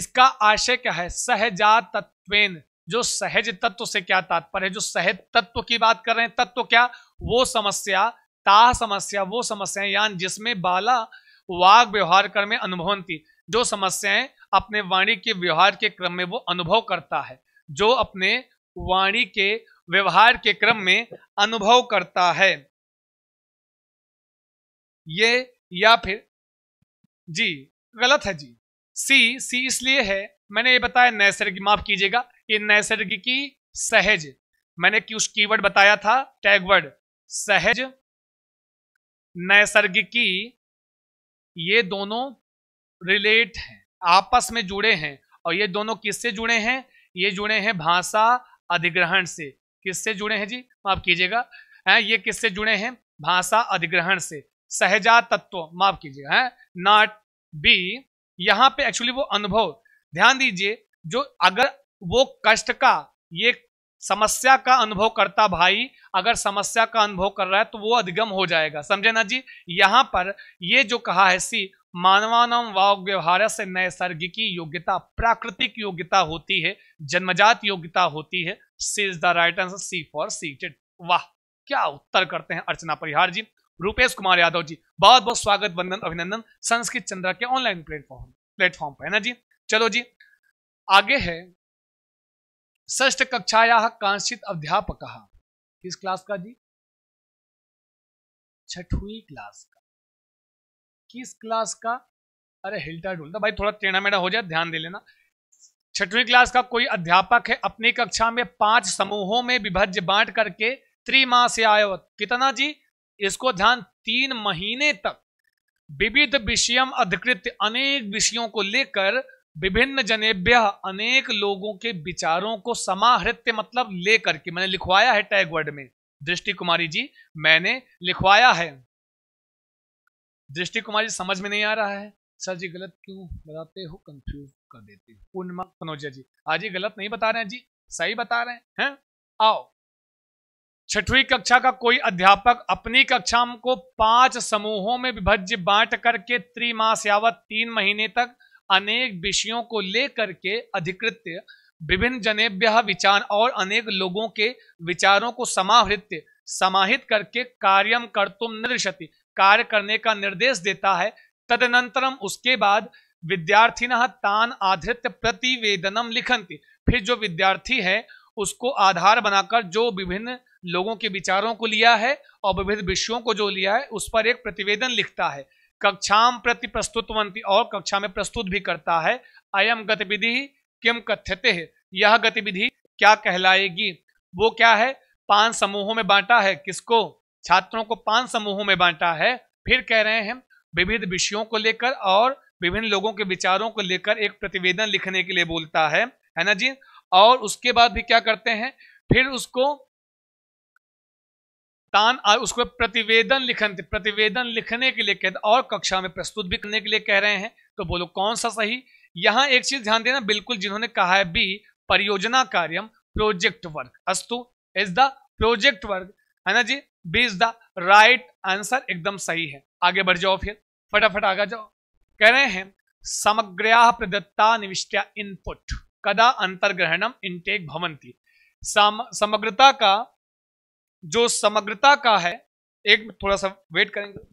S1: इसका आशय क्या है सहजा तत्व जो सहज तत्व से क्या तात्पर्य है जो सहज तत्व की बात कर रहे हैं तत्व क्या वो समस्या ता समस्या वो समस्याएं यान जिसमें बाला वाग व्यवहार कर में अनुभव थी जो समस्याएं अपने वाणी के व्यवहार के क्रम में वो अनुभव करता है जो अपने वाणी के व्यवहार के क्रम में अनुभव करता है
S2: ये या फिर जी गलत है जी
S1: सी सी इसलिए है मैंने ये बताया नैसर्गिक माफ कीजिएगा ये नैसर्गिकी सहज मैंने कुछ कीवर्ड बताया था टैग वर्ड सहज नैसर्गिकी ये दोनों रिलेट हैं आपस में जुड़े हैं और ये दोनों किससे जुड़े हैं ये जुड़े हैं भाषा अधिग्रहण से किससे जुड़े हैं जी माफ कीजिएगा है ये किससे जुड़े हैं भाषा अधिग्रहण से सहजा तत्व माफ कीजिएगा है नॉट बी यहाँ पे एक्चुअली वो अनुभव ध्यान दीजिए जो अगर वो कष्ट का ये समस्या का अनुभव करता भाई अगर समस्या का अनुभव कर रहा है तो वो अधिगम हो जाएगा समझे ना जी यहाँ पर ये जो कहा है सी मानवानम व्यवहार से नैसर्गिकी योग्यता प्राकृतिक योग्यता होती है जन्मजात योग्यता होती है C is the right answer C for seated वाह क्या उत्तर करते हैं अर्चना परिहार जी रूपेश कुमार यादव जी बहुत बहुत स्वागत बंधन अभिनंदन संस्कृत चंद्रा के ऑनलाइन प्लेटफॉर्म प्लेटफॉर्म पर है ना जी चलो जी आगे है ष्ठ कक्षाया
S2: कांशित अध्यापक किस क्लास का जी
S1: छठवी क्लास का किस क्लास का अरे हिलटा डुलता भाई थोड़ा टेढ़ा मेढ़ा हो जाए ध्यान दे लेना छठवीं क्लास का कोई अध्यापक है अपनी कक्षा में पांच समूहों में विभज्य बांट करके त्रिमास आयोत कितना जी इसको ध्यान तीन महीने तक विविध विषयम अधिकृत अनेक विषयों को लेकर विभिन्न जनेभ्य अनेक लोगों के विचारों को समाहृत्य मतलब लेकर के मैंने लिखवाया है टैग वर्ड में दृष्टि कुमारी जी मैंने लिखवाया है दृष्टि कुमारी समझ में नहीं आ रहा है सर जी गलत क्यों बताते हो कंफ्यूज कर देते हो पूर्णिमा कनौजिया जी आज ये गलत नहीं बता रहे हैं जी सही बता रहे हैं हैं आओ छठवी कक्षा का कोई अध्यापक अपनी कक्षा को पांच समूहों में विभज्य बांट करके त्रिमास यावत तीन महीने तक अनेक विषयों को लेकर के अधिकृत विभिन्न जनेभ्य विचार और अनेक लोगों के विचारों को समाहृत समाहित करके कार्यम कर तुम निर्षति कार्य करने का निर्देश देता है तदनंतरम उसके बाद विद्यार्थी तान आधृत्य प्रतिवेदनम लिखन्ति फिर जो विद्यार्थी है उसको आधार बनाकर जो विभिन्न लोगों के विचारों को लिया है और विभिन्न विषयों को जो लिया है उस पर एक प्रतिवेदन लिखता है कक्षाम प्रति प्रस्तुतवंती और कक्षा में प्रस्तुत भी करता है अयम गतिविधि किम कथ्यते है यह गतिविधि क्या कहलाएगी वो क्या है पांच समूहों में बांटा है किसको छात्रों को पांच समूहों में बांटा है फिर कह रहे हैं विविध विषयों को लेकर और विभिन्न लोगों के विचारों को लेकर एक प्रतिवेदन लिखने के लिए बोलता है है ना जी और उसके बाद भी क्या करते हैं फिर उसको तान उसको प्रतिवेदन लिखन प्रतिवेदन लिखने के लिए कहते और कक्षा में प्रस्तुत भी करने के लिए कह रहे हैं तो बोलो कौन सा सही यहाँ एक चीज ध्यान देना बिल्कुल जिन्होंने कहा है बी परियोजना कार्यम प्रोजेक्ट वर्क अस्तु इज द प्रोजेक्ट वर्क है ना जी B is the right answer एकदम सही है आगे बढ़ जाओ फिर फटाफट आगे जाओ कह रहे हैं समग्रया प्रदत्ता निविष्टया इनपुट कदा अंतर्ग्रहणम इनटेक भवंती सम, समग्रता का जो समग्रता का है एक थोड़ा सा वेट करेंगे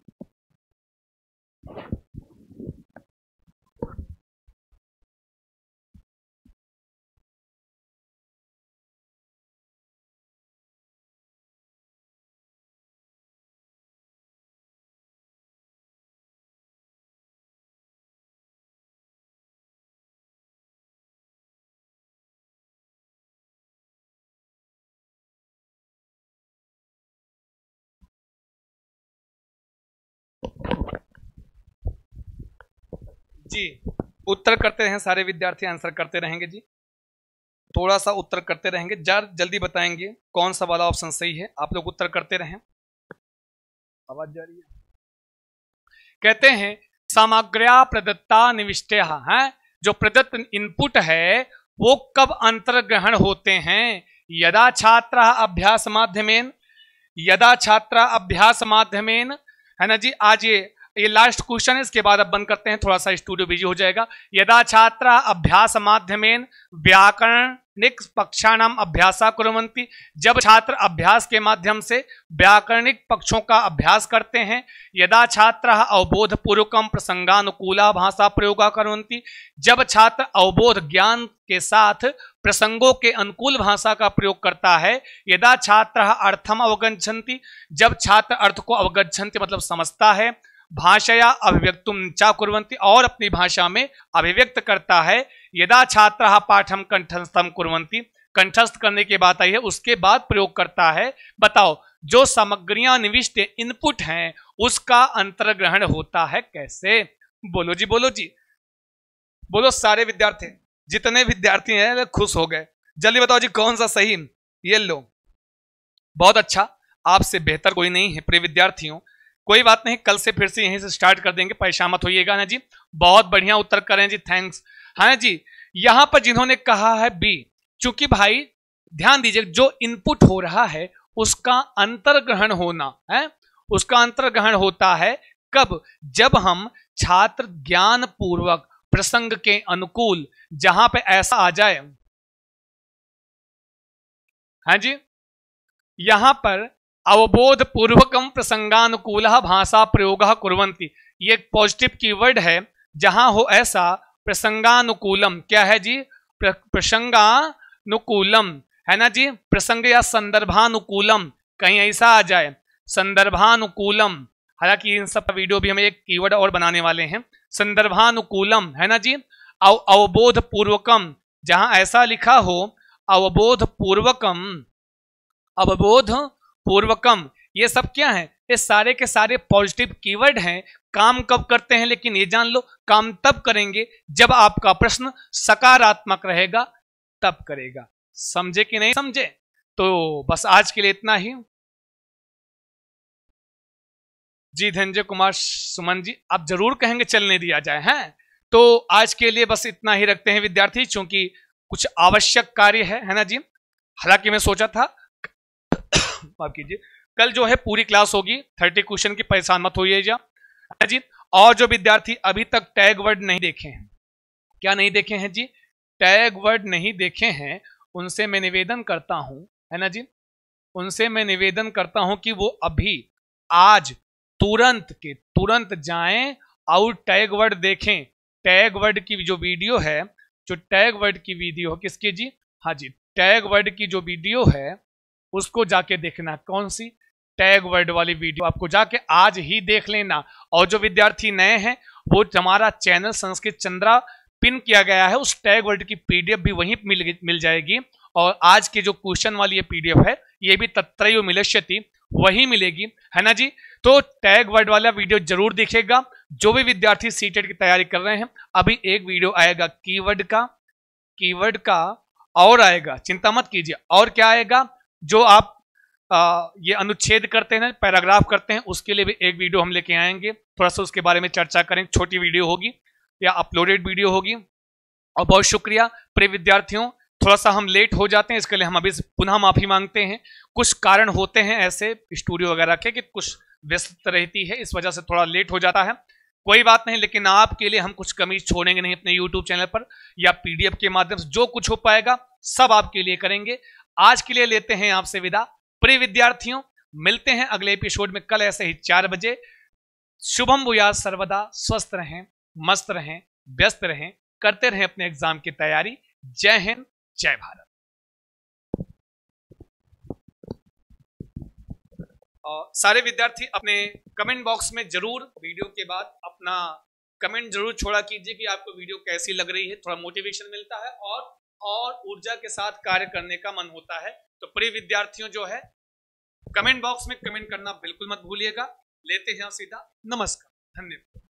S1: जी उत्तर करते रहें सारे विद्यार्थी आंसर करते रहेंगे जी थोड़ा सा उत्तर करते रहेंगे जर जल्दी बताएंगे कौन सा वाला ऑप्शन सही है आप लोग उत्तर करते रहें आवाज जा रही है कहते हैं सामग्र्या प्रदत्ता निविष्टे है जो प्रदत्त इनपुट है वो कब अंतर्ग्रहण होते हैं यदा छात्र अभ्यास माध्यमेन यदा छात्र अभ्यास माध्यमेन है ना जी आज ये ये लास्ट क्वेश्चन है इसके बाद अब बंद करते हैं थोड़ा सा स्टूडियो बिजी हो जाएगा यदा छात्र अभ्यास माध्यमेन व्याकरणिक पक्षाणाम अभ्यास कुरवंती जब छात्र अभ्यास के माध्यम से व्याकरणिक पक्षों का अभ्यास करते हैं यदा छात्र अवबोध प्रसंगानुकूला भाषा प्रयोग करवंती जब छात्र अवबोध ज्ञान के साथ प्रसंगों के अनुकूल भाषा का प्रयोग करता है यदा छात्र अर्थम अवगछंती जब छात्र अर्थ को अवगछंती मतलब समझता है भाषया अभिव्यक्त चा कुरंती और अपनी भाषा में अभिव्यक्त करता है यदा छात्र पाठम कंठस्थम कुरंती कंठस्थ करने के बात आई है उसके बाद प्रयोग करता है बताओ जो सामग्रियां निविष्ट इनपुट हैं उसका अंतर्ग्रहण होता है कैसे बोलो जी बोलो जी बोलो सारे विद्यार्थी जितने विद्यार्थी हैं खुश हो गए जल्दी बताओ जी कौन सा सही ये लो बहुत अच्छा आपसे बेहतर कोई नहीं है प्रिय विद्यार्थियों कोई बात नहीं कल से फिर से यहीं से स्टार्ट कर देंगे परेशान मत होइएगा ना जी बहुत बढ़िया उत्तर करें जी थैंक्स हाँ जी यहां पर जिन्होंने कहा है बी चूंकि भाई ध्यान दीजिए जो इनपुट हो रहा है उसका अंतर्ग्रहण होना है उसका अंतर्ग्रहण होता है कब जब हम छात्र ज्ञान पूर्वक प्रसंग के अनुकूल जहां पे ऐसा आ जाए हाँ जी यहां पर अवबोध पूर्वकम प्रसंगानुकूल भाषा प्रयोग कुरंती ये एक पॉजिटिव कीवर्ड है जहां हो ऐसा प्रसंगानुकूलम क्या है जी प्रसंगानुकूलम है ना जी प्रसंग या संदर्भानुकूलम कहीं ऐसा आ जाए संदर्भानुकूलम हालांकि इन सब वीडियो भी हम एक कीवर्ड और बनाने वाले हैं संदर्भानुकूलम है ना जी अव अवबोध पूर्वकम जहां ऐसा लिखा हो अवबोध पूर्वकम अवबोध पूर्वकम ये सब क्या है ये सारे के सारे पॉजिटिव कीवर्ड हैं काम कब करते हैं लेकिन ये जान लो काम तब करेंगे जब आपका प्रश्न सकारात्मक रहेगा तब करेगा समझे कि नहीं समझे
S2: तो बस आज के लिए इतना ही
S1: जी धनंजय कुमार सुमन जी आप जरूर कहेंगे चलने दिया जाए हैं तो आज के लिए बस इतना ही रखते हैं विद्यार्थी क्योंकि कुछ आवश्यक कार्य है है ना जी हालांकि मैं सोचा था माफ कीजिए कल जो है पूरी क्लास होगी थर्टी क्वेश्चन की परेशान मत होइएगा जी और जो विद्यार्थी अभी तक टैग वर्ड नहीं देखे हैं क्या नहीं देखे हैं जी टैग वर्ड नहीं देखे हैं उनसे मैं निवेदन करता हूं है ना जी उनसे मैं निवेदन करता हूं कि वो अभी आज तुरंत के तुरंत जाएं और टैग वर्ड देखें टैग वर्ड की जो वीडियो है जो टैग वर्ड की वीडियो किसकी जी हाँ जी टैग वर्ड की जो वीडियो है उसको जाके देखना कौन सी टैग वर्ड वाली वीडियो आपको जाके आज ही देख लेना और जो विद्यार्थी नए हैं वो हमारा चैनल संस्कृत चंद्रा पिन किया गया है उस टैग वर्ड की पीडीएफ भी वहीं मिल मिल जाएगी और आज के जो क्वेश्चन वाली ये पीडीएफ है ये भी तत्रयो मिलश्यति वही मिलेगी है ना जी तो टैग वर्ड वाला वीडियो जरूर देखेगा जो भी विद्यार्थी सी की तैयारी कर रहे हैं अभी एक वीडियो आएगा कीवर्ड का कीवर्ड का और आएगा चिंता मत कीजिए और क्या आएगा जो आप आ, ये अनुच्छेद करते हैं पैराग्राफ करते हैं उसके लिए भी एक वीडियो हम लेके आएंगे थोड़ा सा उसके बारे में चर्चा करें छोटी वीडियो होगी या अपलोडेड वीडियो होगी और बहुत शुक्रिया प्रिय विद्यार्थियों थोड़ा सा हम लेट हो जाते हैं इसके लिए हम अभी पुनः माफ़ी मांगते हैं कुछ कारण होते हैं ऐसे स्टूडियो वगैरह के कि कुछ व्यस्त रहती है इस वजह से थोड़ा लेट हो जाता है कोई बात नहीं लेकिन आपके लिए हम कुछ कमी छोड़ेंगे नहीं अपने यूट्यूब चैनल पर या पीडीएफ के माध्यम से जो कुछ हो पाएगा सब आपके लिए करेंगे आज के लिए लेते हैं आपसे विदा प्रिय विद्यार्थियों मिलते हैं अगले एपिसोड में कल ऐसे ही चार बजे शुभम भूया सर्वदा स्वस्थ रहें मस्त रहें व्यस्त रहें करते रहें अपने एग्जाम की तैयारी जय हिंद जय भारत और सारे विद्यार्थी अपने कमेंट बॉक्स में जरूर वीडियो के बाद अपना कमेंट जरूर छोड़ा कीजिए कि आपको वीडियो कैसी लग रही है थोड़ा मोटिवेशन मिलता है और और ऊर्जा के साथ कार्य करने का मन होता है तो प्रिय विद्यार्थियों जो है कमेंट बॉक्स में कमेंट करना बिल्कुल मत भूलिएगा लेते हैं सीधा नमस्कार धन्यवाद